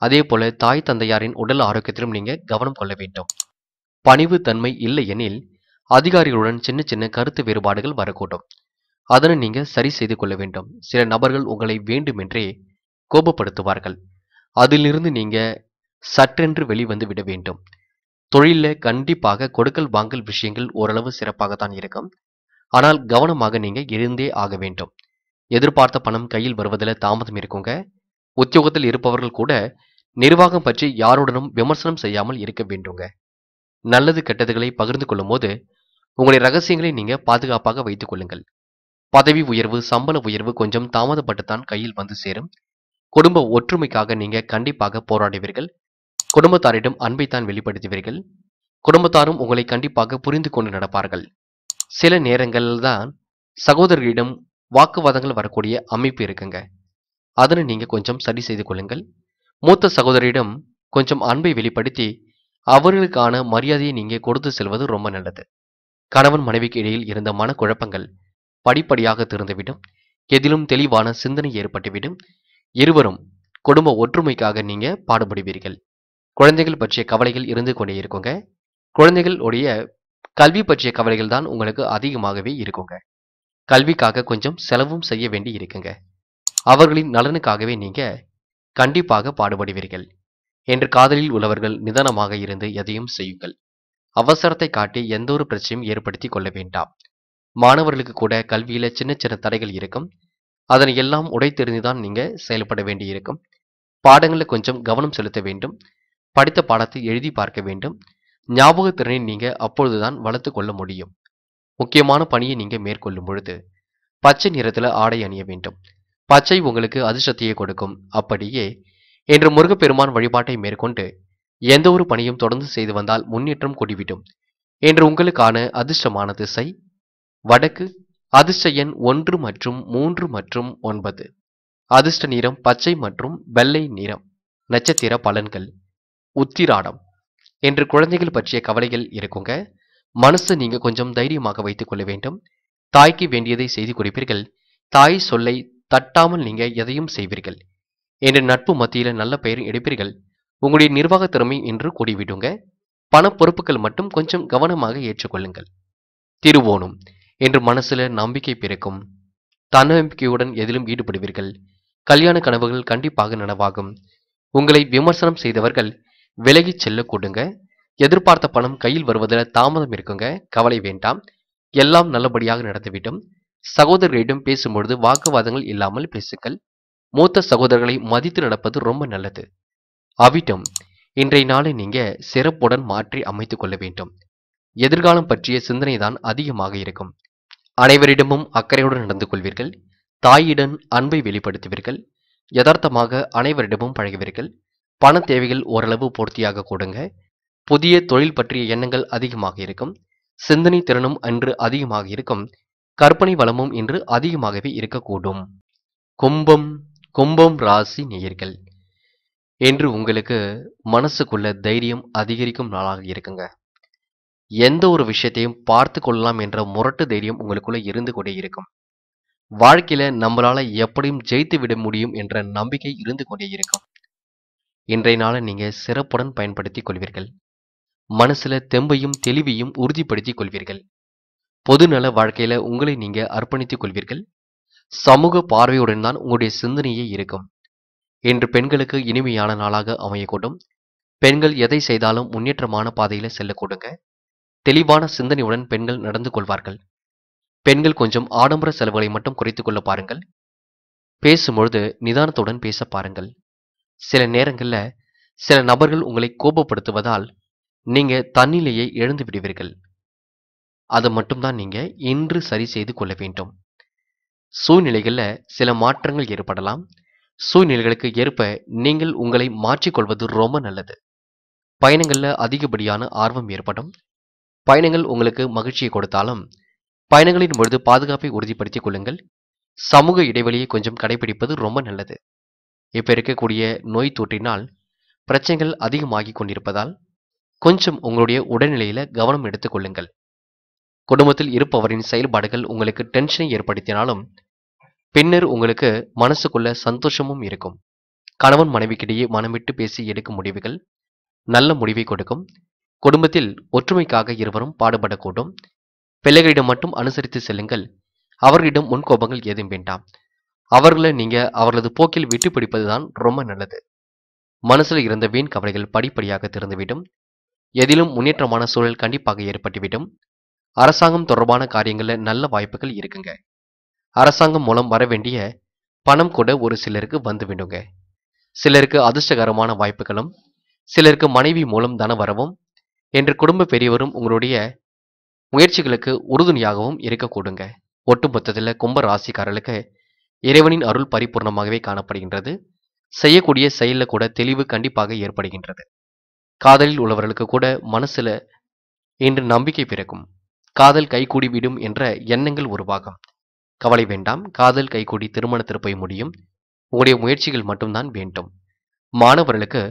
அதே போல தாய் தந்தையாரின் உடல் ஆரோக்கியத்திலும் நீங்க கவனம் கொள்ள வேண்டும் பணிவு தன்மை இல்லை எனில் அதிகாரிகளுடன் சின்ன சின்ன கருத்து வேறுபாடுகள் வரக்கூடும் அதனை நீங்க சரி செய்து கொள்ள வேண்டும் சில நபர்கள் உங்களை வேண்டுமென்றே கோபப்படுத்துவார்கள் அதிலிருந்து நீங்க சற்றென்று வெளிவந்து விட வேண்டும் தொழிலில் கண்டிப்பாக கொடுக்கல் வாங்கல் விஷயங்கள் ஓரளவு சிறப்பாகத்தான் இருக்கும் ஆனால் கவனமாக நீங்க இருந்தே ஆக வேண்டும் எதிர்பார்த்த பணம் கையில் வருவதில் தாமதம் இருக்குங்க உத்தியோகத்தில் இருப்பவர்கள் கூட நிர்வாகம் பற்றி யாருடனும் விமர்சனம் செய்யாமல் இருக்க வேண்டுங்க நல்லது கெட்டதுகளை பகிர்ந்து கொள்ளும் போது உங்களுடைய ரகசியங்களை நீங்க பாதுகாப்பாக வைத்துக் கொள்ளுங்கள் பதவி உயர்வு சம்பள உயர்வு கொஞ்சம் தாமதப்பட்டுத்தான் கையில் வந்து சேரும் குடும்ப ஒற்றுமைக்காக நீங்க கண்டிப்பாக போராடுவீர்கள் குடும்பத்தாரிடம் அன்பைத்தான் வெளிப்படுத்துவீர்கள் குடும்பத்தாரும் உங்களை கண்டிப்பாக புரிந்து கொண்டு நடப்பார்கள் சில தான் சகோதரர்களிடம் வாக்குவாதங்கள் வரக்கூடிய அமைப்பு இருக்குங்க அதனை நீங்கள் கொஞ்சம் சரி செய்து கொள்ளுங்கள் மூத்த சகோதரியிடம் கொஞ்சம் அன்பை வெளிப்படுத்தி அவர்களுக்கான மரியாதையை நீங்கள் கொடுத்து செல்வது ரொம்ப நல்லது கணவன் மனைவிக்கு இடையில் இருந்த மனக்குழப்பங்கள் படிப்படியாக திறந்துவிடும் எதிலும் தெளிவான சிந்தனை ஏற்பட்டுவிடும் இருவரும் குடும்ப ஒற்றுமைக்காக நீங்க பாடுபடுவீர்கள் குழந்தைகள் பற்றிய கவலைகள் இருந்து கொண்டே இருக்குங்க குழந்தைகளுடைய கல்வி பற்றிய கவலைகள் தான் உங்களுக்கு அதிகமாகவே இருக்குங்க கல்விக்காக கொஞ்சம் செலவும் செய்ய வேண்டி இருக்குங்க அவர்களின் நலனுக்காகவே நீங்க கண்டிப்பாக பாடுபடுவீர்கள் என்று காதலில் உள்ளவர்கள் நிதானமாக இருந்து எதையும் செய்யுங்கள் அவசரத்தை காட்டி எந்த ஒரு பிரச்சனையும் ஏற்படுத்தி கொள்ள வேண்டாம் மாணவர்களுக்கு கூட கல்வியில சின்ன சின்ன தடைகள் இருக்கும் அதனை எல்லாம் உடைத்திருந்துதான் நீங்க செயல்பட வேண்டியிருக்கும் பாடங்களில் கொஞ்சம் கவனம் செலுத்த வேண்டும் படித்த பாடத்தை எழுதி பார்க்க வேண்டும் ஞாபகத்திறனை நீங்க அப்பொழுதுதான் வளர்த்து கொள்ள முடியும் முக்கியமான பணியை நீங்க மேற்கொள்ளும் பொழுது பச்சை நிறத்துல ஆடை அணிய வேண்டும் பச்சை உங்களுக்கு அதிர்ஷ்டத்தையே கொடுக்கும் அப்படியே என்று முருகப்பெருமான் வழிபாட்டை மேற்கொண்டு எந்த ஒரு பணியும் தொடர்ந்து செய்து வந்தால் முன்னேற்றம் கொடிவிடும் என்று உங்களுக்கான அதிர்ஷ்டமான திசை வடக்கு அதிர்ஷ்ட எண் ஒன்று மற்றும் மூன்று மற்றும் ஒன்பது அதிர்ஷ்ட நிறம் பச்சை மற்றும் வெள்ளை நிறம் நட்சத்திர பலன்கள் உத்திராடம் என்று குழந்தைகள் பற்றிய கவலைகள் இருக்குங்க மனசு நீங்க கொஞ்சம் தைரியமாக வைத்துக் கொள்ள வேண்டும் தாய்க்கு வேண்டியதை செய்து கொடுப்பீர்கள் தாய் சொல்லை தட்டாமல் நீங்க எதையும் செய்வீர்கள் என்ற நட்பு மத்தியில நல்ல பெயர் எடுப்பீர்கள் உங்களுடைய நிர்வாக திறமை என்று கூடிவிடுங்க பண பொறுப்புகள் மட்டும் கொஞ்சம் கவனமாக ஏற்றுக்கொள்ளுங்கள் திருவோணம் என்று மனசுல நம்பிக்கை பிறக்கும் தன்னம்பிக்கையுடன் எதிலும் ஈடுபடுவீர்கள் கல்யாண கனவுகள் கண்டிப்பாக நனவாகும் உங்களை விமர்சனம் செய்தவர்கள் விலகி செல்ல கூடுங்க எதிர்பார்த்த பணம் கையில் வருவதில் தாமதம் இருக்குங்க கவலை வேண்டாம் எல்லாம் நல்லபடியாக நடந்துவிட்டும் சகோதரர்களிடம் பேசும்பொழுது வாக்குவாதங்கள் இல்லாமல் பேசுங்கள் மூத்த சகோதரர்களை மதித்து நடப்பது ரொம்ப நல்லது அவிட்டம் இன்றைய நாளை நீங்க சிறப்புடன் மாற்றி அமைத்துக் கொள்ள வேண்டும் எதிர்காலம் பற்றிய சிந்தனை தான் அதிகமாக இருக்கும் அனைவரிடமும் அக்கறையுடன் நடந்து கொள்வீர்கள் தாயிடம் அன்பை வெளிப்படுத்துவீர்கள் யதார்த்தமாக அனைவரிடமும் பழகுவீர்கள் பண தேவைகள் ஓரளவு பூர்த்தியாக கொடுங்க புதிய தொழில் பற்றிய எண்ணங்கள் அதிகமாக இருக்கும் சிந்தனை திறனும் அன்று அதிகமாக இருக்கும் கற்பனை வளமும் இன்று அதிகமாகவே இருக்கக்கூடும் கும்பம் கும்பம் ராசி நேயர்கள் என்று உங்களுக்கு மனசுக்குள்ள தைரியம் அதிகரிக்கும் நாளாக இருக்குங்க எந்த ஒரு விஷயத்தையும் பார்த்து கொள்ளலாம் என்ற முரட்டு தைரியம் உங்களுக்குள்ள இருந்து கொண்டே இருக்கும் வாழ்க்கையில நம்மளால எப்படியும் ஜெயித்து விட முடியும் என்ற நம்பிக்கை இருந்து கொண்டே இருக்கும் இன்றைய நாளை நீங்க சிறப்புடன் பயன்படுத்திக் கொள்வீர்கள் மனசுல தெம்பையும் தெளிவையும் உறுதிப்படுத்திக் கொள்வீர்கள் பொதுநல வாழ்க்கையில உங்களை நீங்க அர்ப்பணித்துக் கொள்வீர்கள் சமூக பார்வையுடன் தான் உங்களுடைய சிந்தனையே இருக்கும் இன்று பெண்களுக்கு இனிமையான நாளாக அமையக்கூடும் பெண்கள் எதை செய்தாலும் முன்னேற்றமான பாதையில் செல்லக்கூடுங்க தெளிவான சிந்தனையுடன் பெண்கள் நடந்து கொள்வார்கள் பெண்கள் கொஞ்சம் ஆடம்பர செலவுகளை மட்டும் குறைத்துக் கொள்ள பாருங்கள் பேசும்பொழுது நிதானத்துடன் பேச பாருங்கள் சில நேரங்களில் சில நபர்கள் உங்களை கோபப்படுத்துவதால் நீங்க தன்னிலேயே எழுந்து விடுவீர்கள் அதை மட்டும்தான் நீங்க இன்று சரி செய்து கொள்ள வேண்டும் சூழ்நிலைகளில் சில மாற்றங்கள் ஏற்படலாம் சூழ்நிலைகளுக்கு ஏற்ப நீங்கள் உங்களை மாற்றிக்கொள்வது ரொம்ப நல்லது பயணங்களில் அதிகப்படியான ஆர்வம் ஏற்படும் பயணங்கள் உங்களுக்கு மகிழ்ச்சியை கொடுத்தாலும் பயணங்களின் பொழுது பாதுகாப்பை உறுதிப்படுத்திக் கொள்ளுங்கள் சமூக இடைவெளியை கொஞ்சம் கடைபிடிப்பது ரொம்ப நல்லது இப்போ இருக்கக்கூடிய நோய் தொற்றினால் பிரச்சனைகள் அதிகமாகி கொண்டிருப்பதால் கொஞ்சம் உங்களுடைய உடல்நிலையில கவனம் எடுத்துக்கொள்ளுங்கள் குடும்பத்தில் இருப்பவரின் செயல்பாடுகள் உங்களுக்கு டென்ஷனை ஏற்படுத்தினாலும் பின்னர் உங்களுக்கு மனசுக்குள்ள சந்தோஷமும் இருக்கும் கணவன் மனைவிக்கிடையே மனமிட்டு பேசி எடுக்கும் முடிவுகள் நல்ல முடிவை கொடுக்கும் குடும்பத்தில் ஒற்றுமைக்காக இருவரும் பாடுபடக்கூடும் பிள்ளைகளிடம் மட்டும் அனுசரித்து செல்லுங்கள் அவர்களிடம் முன்கோபங்கள் ஏதும் வேண்டாம் அவர்களை நீங்க அவர்களது போக்கில் விட்டு பிடிப்பதுதான் ரொம்ப நல்லது மனசுல இருந்த வீண் கவலைகள் படிப்படியாக திறந்துவிடும் எதிலும் முன்னேற்றமான சூழல் கண்டிப்பாக ஏற்பட்டுவிடும் அரசாங்கம் தொடர்பான காரியங்களில் நல்ல வாய்ப்புகள் இருக்குங்க அரசாங்கம் மூலம் வர வேண்டிய பணம் கூட ஒரு சிலருக்கு வந்து விடுங்க சிலருக்கு அதிர்ஷ்டகரமான வாய்ப்புகளும் சிலருக்கு மனைவி மூலம் தன வரவும் என்று குடும்ப பெரியவரும் உங்களுடைய முயற்சிகளுக்கு உறுதுணையாகவும் இருக்கக்கூடுங்க ஒட்டுமொத்தத்தில் கும்ப ராசிக்காரர்களுக்கு இறைவனின் அருள் பரிபூர்ணமாகவே காணப்படுகின்றது செய்யக்கூடிய செயலில் கூட தெளிவு கண்டிப்பாக ஏற்படுகின்றது காதலில் உள்ளவர்களுக்கு கூட மனசுல இன்று நம்பிக்கை பிறக்கும் காதல் கைகூடிவிடும் என்ற எண்ணங்கள் உருவாகும் கவலை வேண்டாம் காதல் கைகூடி திருமணத்தில் போய் முடியும் உங்களுடைய முயற்சிகள் மட்டும்தான் வேண்டும் மாணவர்களுக்கு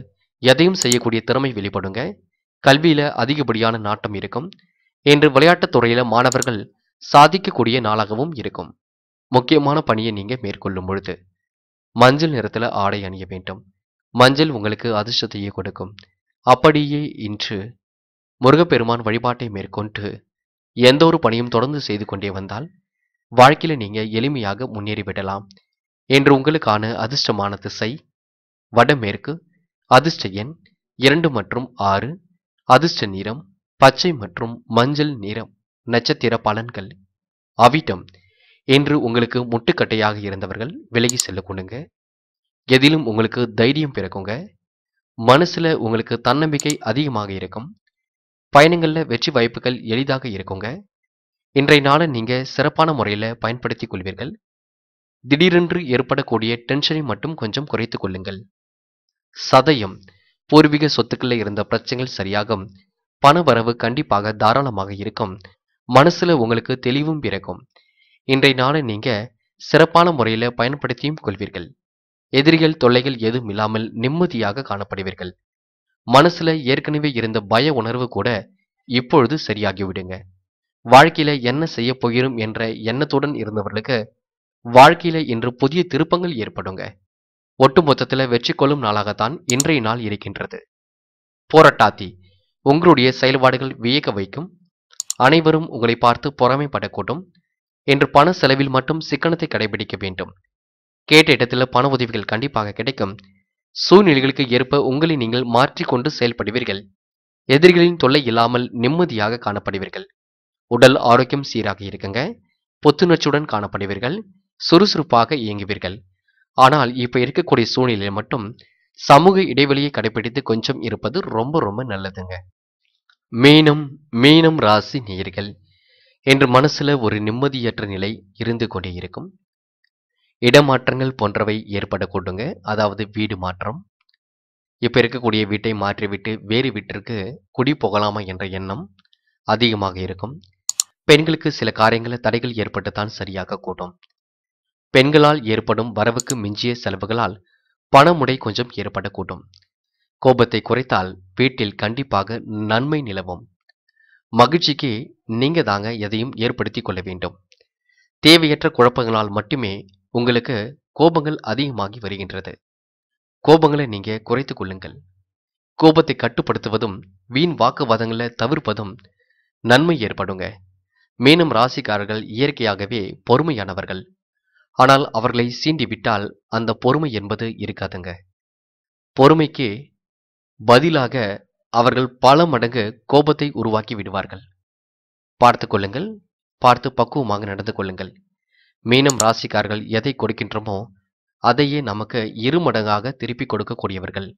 எதையும் செய்யக்கூடிய திறமை வெளிப்படுங்க கல்வியில அதிகப்படியான நாட்டம் இருக்கும் என்று விளையாட்டுத் துறையில மாணவர்கள் சாதிக்கக்கூடிய நாளாகவும் இருக்கும் முக்கியமான பணியை நீங்க மேற்கொள்ளும் பொழுது மஞ்சள் நிறத்துல ஆடை அணிய வேண்டும் மஞ்சள் உங்களுக்கு அதிர்ஷ்டத்தையே கொடுக்கும் அப்படியே இன்று முருகப்பெருமான் வழிபாட்டை மேற்கொண்டு எந்த ஒரு பணியும் தொடர்ந்து செய்து கொண்டே வந்தால் வாழ்க்கையில் நீங்க எளிமையாக முன்னேறிவிடலாம் என்று உங்களுக்கான அதிர்ஷ்டமான திசை வடமேற்கு அதிர்ஷ்ட எண் இரண்டு மற்றும் ஆறு அதிர்ஷ்ட நிறம் பச்சை மற்றும் மஞ்சள் நிறம் நட்சத்திர பலன்கள் அவிட்டம் என்று உங்களுக்கு முட்டுக்கட்டையாக இருந்தவர்கள் விலகி செல்ல கொடுங்க எதிலும் உங்களுக்கு தைரியம் பிறக்குங்க மனசுல உங்களுக்கு தன்னம்பிக்கை அதிகமாக இருக்கும் பயணங்களில் வெற்றி வாய்ப்புகள் எளிதாக இருக்குங்க இன்றைய நாளை நீங்கள் சிறப்பான முறையில் பயன்படுத்திக் கொள்வீர்கள் திடீரென்று ஏற்படக்கூடிய டென்ஷனை மட்டும் கொஞ்சம் குறைத்து கொள்ளுங்கள் சதயம் பூர்வீக சொத்துக்களில் இருந்த பிரச்சனைகள் சரியாகும் பண வரவு கண்டிப்பாக தாராளமாக இருக்கும் மனசுல உங்களுக்கு தெளிவும் பிறக்கும் இன்றைய நாளை நீங்க சிறப்பான முறையில் பயன்படுத்தியும் கொள்வீர்கள் எதிரிகள் தொல்லைகள் எதுவும் இல்லாமல் நிம்மதியாக காணப்படுவீர்கள் மனசுல ஏற்கனவே இருந்த பய உணர்வு கூட இப்பொழுது சரியாகிவிடுங்க வாழ்க்கையில என்ன செய்ய போகிறோம் என்ற எண்ணத்துடன் இருந்தவர்களுக்கு வாழ்க்கையில இன்று புதிய திருப்பங்கள் ஏற்படுங்க ஒட்டுமொத்தத்துல வெற்றி கொள்ளும் நாளாகத்தான் இன்றைய நாள் இருக்கின்றது போராட்டாத்தி உங்களுடைய செயல்பாடுகள் வியக்க வைக்கும் அனைவரும் உங்களை பார்த்து பொறாமைப்படக்கூடும் என்று பண செலவில் மட்டும் சிக்கனத்தை கடைபிடிக்க வேண்டும் கேட்ட இடத்துல பண உதவிகள் கண்டிப்பாக கிடைக்கும் சூழ்நிலைகளுக்கு ஏற்ப உங்களை நீங்கள் மாற்றிக்கொண்டு செயல்படுவீர்கள் எதிரிகளின் தொல்லை இல்லாமல் நிம்மதியாக காணப்படுவீர்கள் உடல் ஆரோக்கியம் சீராக இருக்குங்க புத்துணர்ச்சியுடன் காணப்படுவீர்கள் சுறுசுறுப்பாக இயங்குவீர்கள் ஆனால் இப்போ இருக்கக்கூடிய சூழ்நிலையில் மட்டும் சமூக இடைவெளியை கடைபிடித்து கொஞ்சம் இருப்பது ரொம்ப ரொம்ப நல்லதுங்க மீனம் மீனம் ராசி நேயர்கள் என்று மனசுல ஒரு நிம்மதியற்ற நிலை இருந்து கொண்டே இருக்கும் இடமாற்றங்கள் போன்றவை ஏற்படக்கூடுங்க அதாவது வீடு மாற்றம் இப்போ இருக்கக்கூடிய வீட்டை மாற்றிவிட்டு வேறு வீட்டிற்கு குடி போகலாமா என்ற எண்ணம் அதிகமாக இருக்கும் பெண்களுக்கு சில காரியங்களில் தடைகள் ஏற்பட்டுத்தான் சரியாக கூடும் பெண்களால் ஏற்படும் வரவுக்கு மிஞ்சிய செலவுகளால் பணமுடை கொஞ்சம் ஏற்படக்கூடும் கோபத்தை குறைத்தால் வீட்டில் கண்டிப்பாக நன்மை நிலவும் மகிழ்ச்சிக்கு நீங்க தாங்க எதையும் ஏற்படுத்தி கொள்ள வேண்டும் தேவையற்ற குழப்பங்களால் மட்டுமே உங்களுக்கு கோபங்கள் அதிகமாகி வருகின்றது கோபங்களை நீங்க குறைத்து கொள்ளுங்கள் கோபத்தை கட்டுப்படுத்துவதும் வீண் வாக்குவாதங்களை தவிர்ப்பதும் நன்மை ஏற்படுங்க மீனம் ராசிக்காரர்கள் இயற்கையாகவே பொறுமையானவர்கள் ஆனால் அவர்களை சீண்டி விட்டால் அந்த பொறுமை என்பது இருக்காதுங்க பொறுமைக்கு பதிலாக அவர்கள் பல மடங்கு கோபத்தை உருவாக்கி விடுவார்கள் பார்த்து கொள்ளுங்கள் பார்த்து பக்குவமாக நடந்து கொள்ளுங்கள் மீனம் ராசிக்காரர்கள் எதை கொடுக்கின்றோமோ அதையே நமக்கு இரு மடங்காக திருப்பி கொடுக்கக்கூடியவர்கள்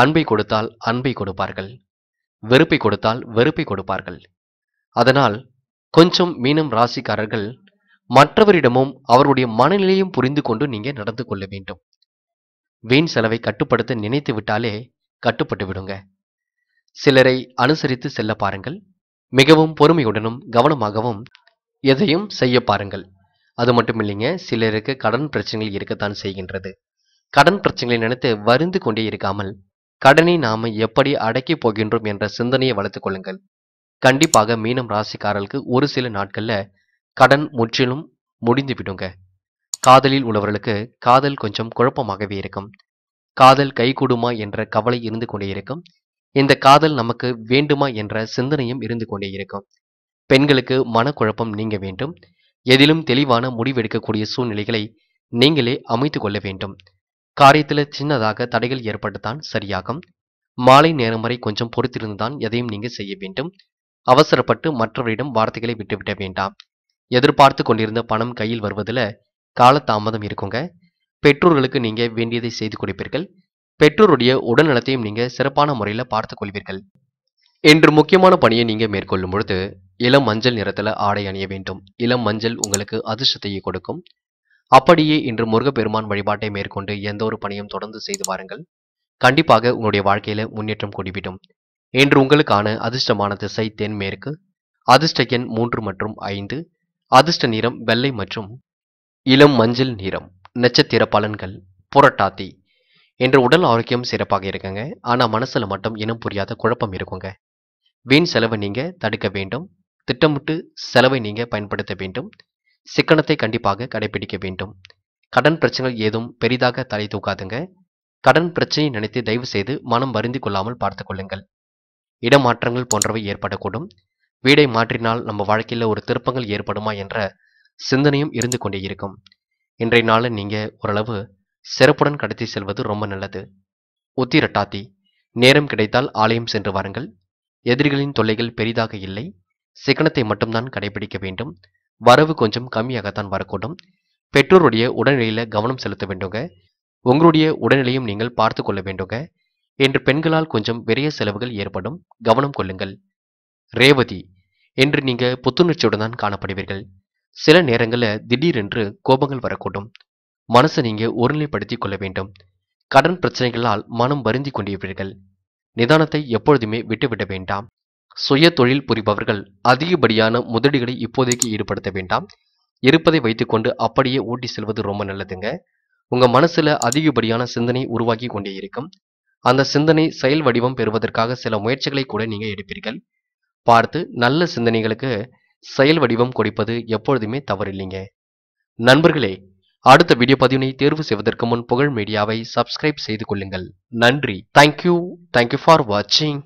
அன்பை கொடுத்தால் அன்பை கொடுப்பார்கள் வெறுப்பை கொடுத்தால் வெறுப்பை கொடுப்பார்கள் அதனால் கொஞ்சம் மீனம் ராசிக்காரர்கள் மற்றவரிடமும் அவருடைய மனநிலையும் புரிந்து கொண்டு நீங்க நடந்து கொள்ள வேண்டும் வீண் செலவை கட்டுப்படுத்த நினைத்து விட்டாலே கட்டுப்பட்டு விடுங்க சிலரை அனுசரித்து செல்ல பாருங்கள் மிகவும் பொறுமையுடனும் கவனமாகவும் எதையும் செய்ய பாருங்கள் அது மட்டும் இல்லைங்க சிலருக்கு கடன் பிரச்சனைகள் இருக்கத்தான் செய்கின்றது கடன் பிரச்சனைகளை நினைத்து வருந்து கொண்டே இருக்காமல் கடனை நாம எப்படி அடக்கி போகின்றோம் என்ற சிந்தனையை வளர்த்துக் கொள்ளுங்கள் கண்டிப்பாக மீனம் ராசிக்காரர்களுக்கு ஒரு சில நாட்கள்ல கடன் முற்றிலும் முடிந்து விடுங்க காதலில் உள்ளவர்களுக்கு காதல் கொஞ்சம் குழப்பமாகவே இருக்கும் காதல் கைகூடுமா என்ற கவலை இருந்து கொண்டே இருக்கும் இந்த காதல் நமக்கு வேண்டுமா என்ற சிந்தனையும் இருந்து கொண்டே இருக்கும் பெண்களுக்கு மனக்குழப்பம் நீங்க வேண்டும் எதிலும் தெளிவான முடிவெடுக்கக்கூடிய சூழ்நிலைகளை நீங்களே அமைத்து கொள்ள வேண்டும் காரியத்தில் சின்னதாக தடைகள் ஏற்பட்டுத்தான் சரியாகும் மாலை நேரம் வரை கொஞ்சம் பொறுத்திருந்துதான் எதையும் நீங்கள் செய்ய வேண்டும் அவசரப்பட்டு மற்றவரிடம் வார்த்தைகளை விட்டுவிட வேண்டாம் எதிர்பார்த்து கொண்டிருந்த பணம் கையில் வருவதில் காலதாமதம் இருக்குங்க பெற்றோர்களுக்கு நீங்கள் வேண்டியதை செய்து கொடுப்பீர்கள் பெற்றோருடைய உடல்நலத்தையும் நீங்கள் சிறப்பான முறையில் பார்த்து கொள்வீர்கள் என்று முக்கியமான பணியை நீங்கள் மேற்கொள்ளும் பொழுது இளம் மஞ்சள் நிறத்தில் ஆடை அணிய வேண்டும் இளம் மஞ்சள் உங்களுக்கு அதிர்ஷ்டத்தையே கொடுக்கும் அப்படியே இன்று முருகப்பெருமான் வழிபாட்டை மேற்கொண்டு எந்த ஒரு பணியும் தொடர்ந்து செய்து வாருங்கள் கண்டிப்பாக உங்களுடைய வாழ்க்கையில முன்னேற்றம் கொடிவிடும் இன்று உங்களுக்கான அதிர்ஷ்டமான திசை தென்மேற்கு அதிர்ஷ்ட எண் மூன்று மற்றும் ஐந்து அதிர்ஷ்ட நிறம் வெள்ளை மற்றும் இளம் மஞ்சள் நிறம் நட்சத்திர பலன்கள் புரட்டாத்தி என்று உடல் ஆரோக்கியம் சிறப்பாக இருக்குங்க ஆனால் மனசில் மட்டும் இனம் புரியாத குழப்பம் இருக்குங்க வீண் செலவை நீங்கள் தடுக்க வேண்டும் திட்டமிட்டு செலவை நீங்கள் பயன்படுத்த வேண்டும் சிக்கனத்தை கண்டிப்பாக கடைபிடிக்க வேண்டும் கடன் பிரச்சனைகள் ஏதும் பெரிதாக தலை தூக்காதுங்க கடன் பிரச்சனையை நினைத்து தயவு செய்து மனம் வருந்தி கொள்ளாமல் பார்த்து கொள்ளுங்கள் இடமாற்றங்கள் போன்றவை ஏற்படக்கூடும் வீடை மாற்றினால் நம்ம வாழ்க்கையில் ஒரு திருப்பங்கள் ஏற்படுமா என்ற சிந்தனையும் இருந்து கொண்டே இருக்கும் இன்றைய நாள நீங்கள் ஓரளவு சிறப்புடன் கடத்தி செல்வது ரொம்ப நல்லது உத்திரட்டாத்தி நேரம் கிடைத்தால் ஆலயம் சென்று வாருங்கள் எதிரிகளின் தொல்லைகள் பெரிதாக இல்லை சிக்கனத்தை மட்டும்தான் கடைபிடிக்க வேண்டும் வரவு கொஞ்சம் கம்மியாகத்தான் வரக்கூடும் பெற்றோருடைய உடல்நிலையில கவனம் செலுத்த வேண்டுங்க உங்களுடைய உடல்நிலையும் நீங்கள் பார்த்து கொள்ள வேண்டுங்க என்று பெண்களால் கொஞ்சம் விரைய செலவுகள் ஏற்படும் கவனம் கொள்ளுங்கள் ரேவதி என்று நீங்க புத்துணர்ச்சியுடன் தான் காணப்படுவீர்கள் சில நேரங்களில் திடீரென்று கோபங்கள் வரக்கூடும் மனசை நீங்க ஒருநிலைப்படுத்திக் கொள்ள வேண்டும் கடன் பிரச்சனைகளால் மனம் வருந்தி கொண்டிருப்பீர்கள் நிதானத்தை எப்பொழுதுமே விட்டுவிட வேண்டாம் சுய தொழில் புரிபவர்கள் அதிகப்படியான முதலீடுகளை இப்போதைக்கு ஈடுபடுத்த வேண்டாம் இருப்பதை வைத்துக்கொண்டு அப்படியே ஓட்டி செல்வது ரொம்ப நல்லதுங்க உங்க மனசுல அதிகப்படியான சிந்தனை உருவாக்கி கொண்டே இருக்கும் அந்த சிந்தனை செயல் வடிவம் பெறுவதற்காக சில முயற்சிகளை கூட நீங்க எடுப்பீர்கள் பார்த்து நல்ல சிந்தனைகளுக்கு செயல் வடிவம் கொடுப்பது எப்பொழுதுமே தவறில்லைங்க நண்பர்களே அடுத்த வீடியோ பதிவினை தேர்வு செய்வதற்கு முன் புகழ் மீடியாவை சப்ஸ்கிரைப் செய்து கொள்ளுங்கள் நன்றி தேங்க்யூ தேங்க்யூ ஃபார் வாட்சிங்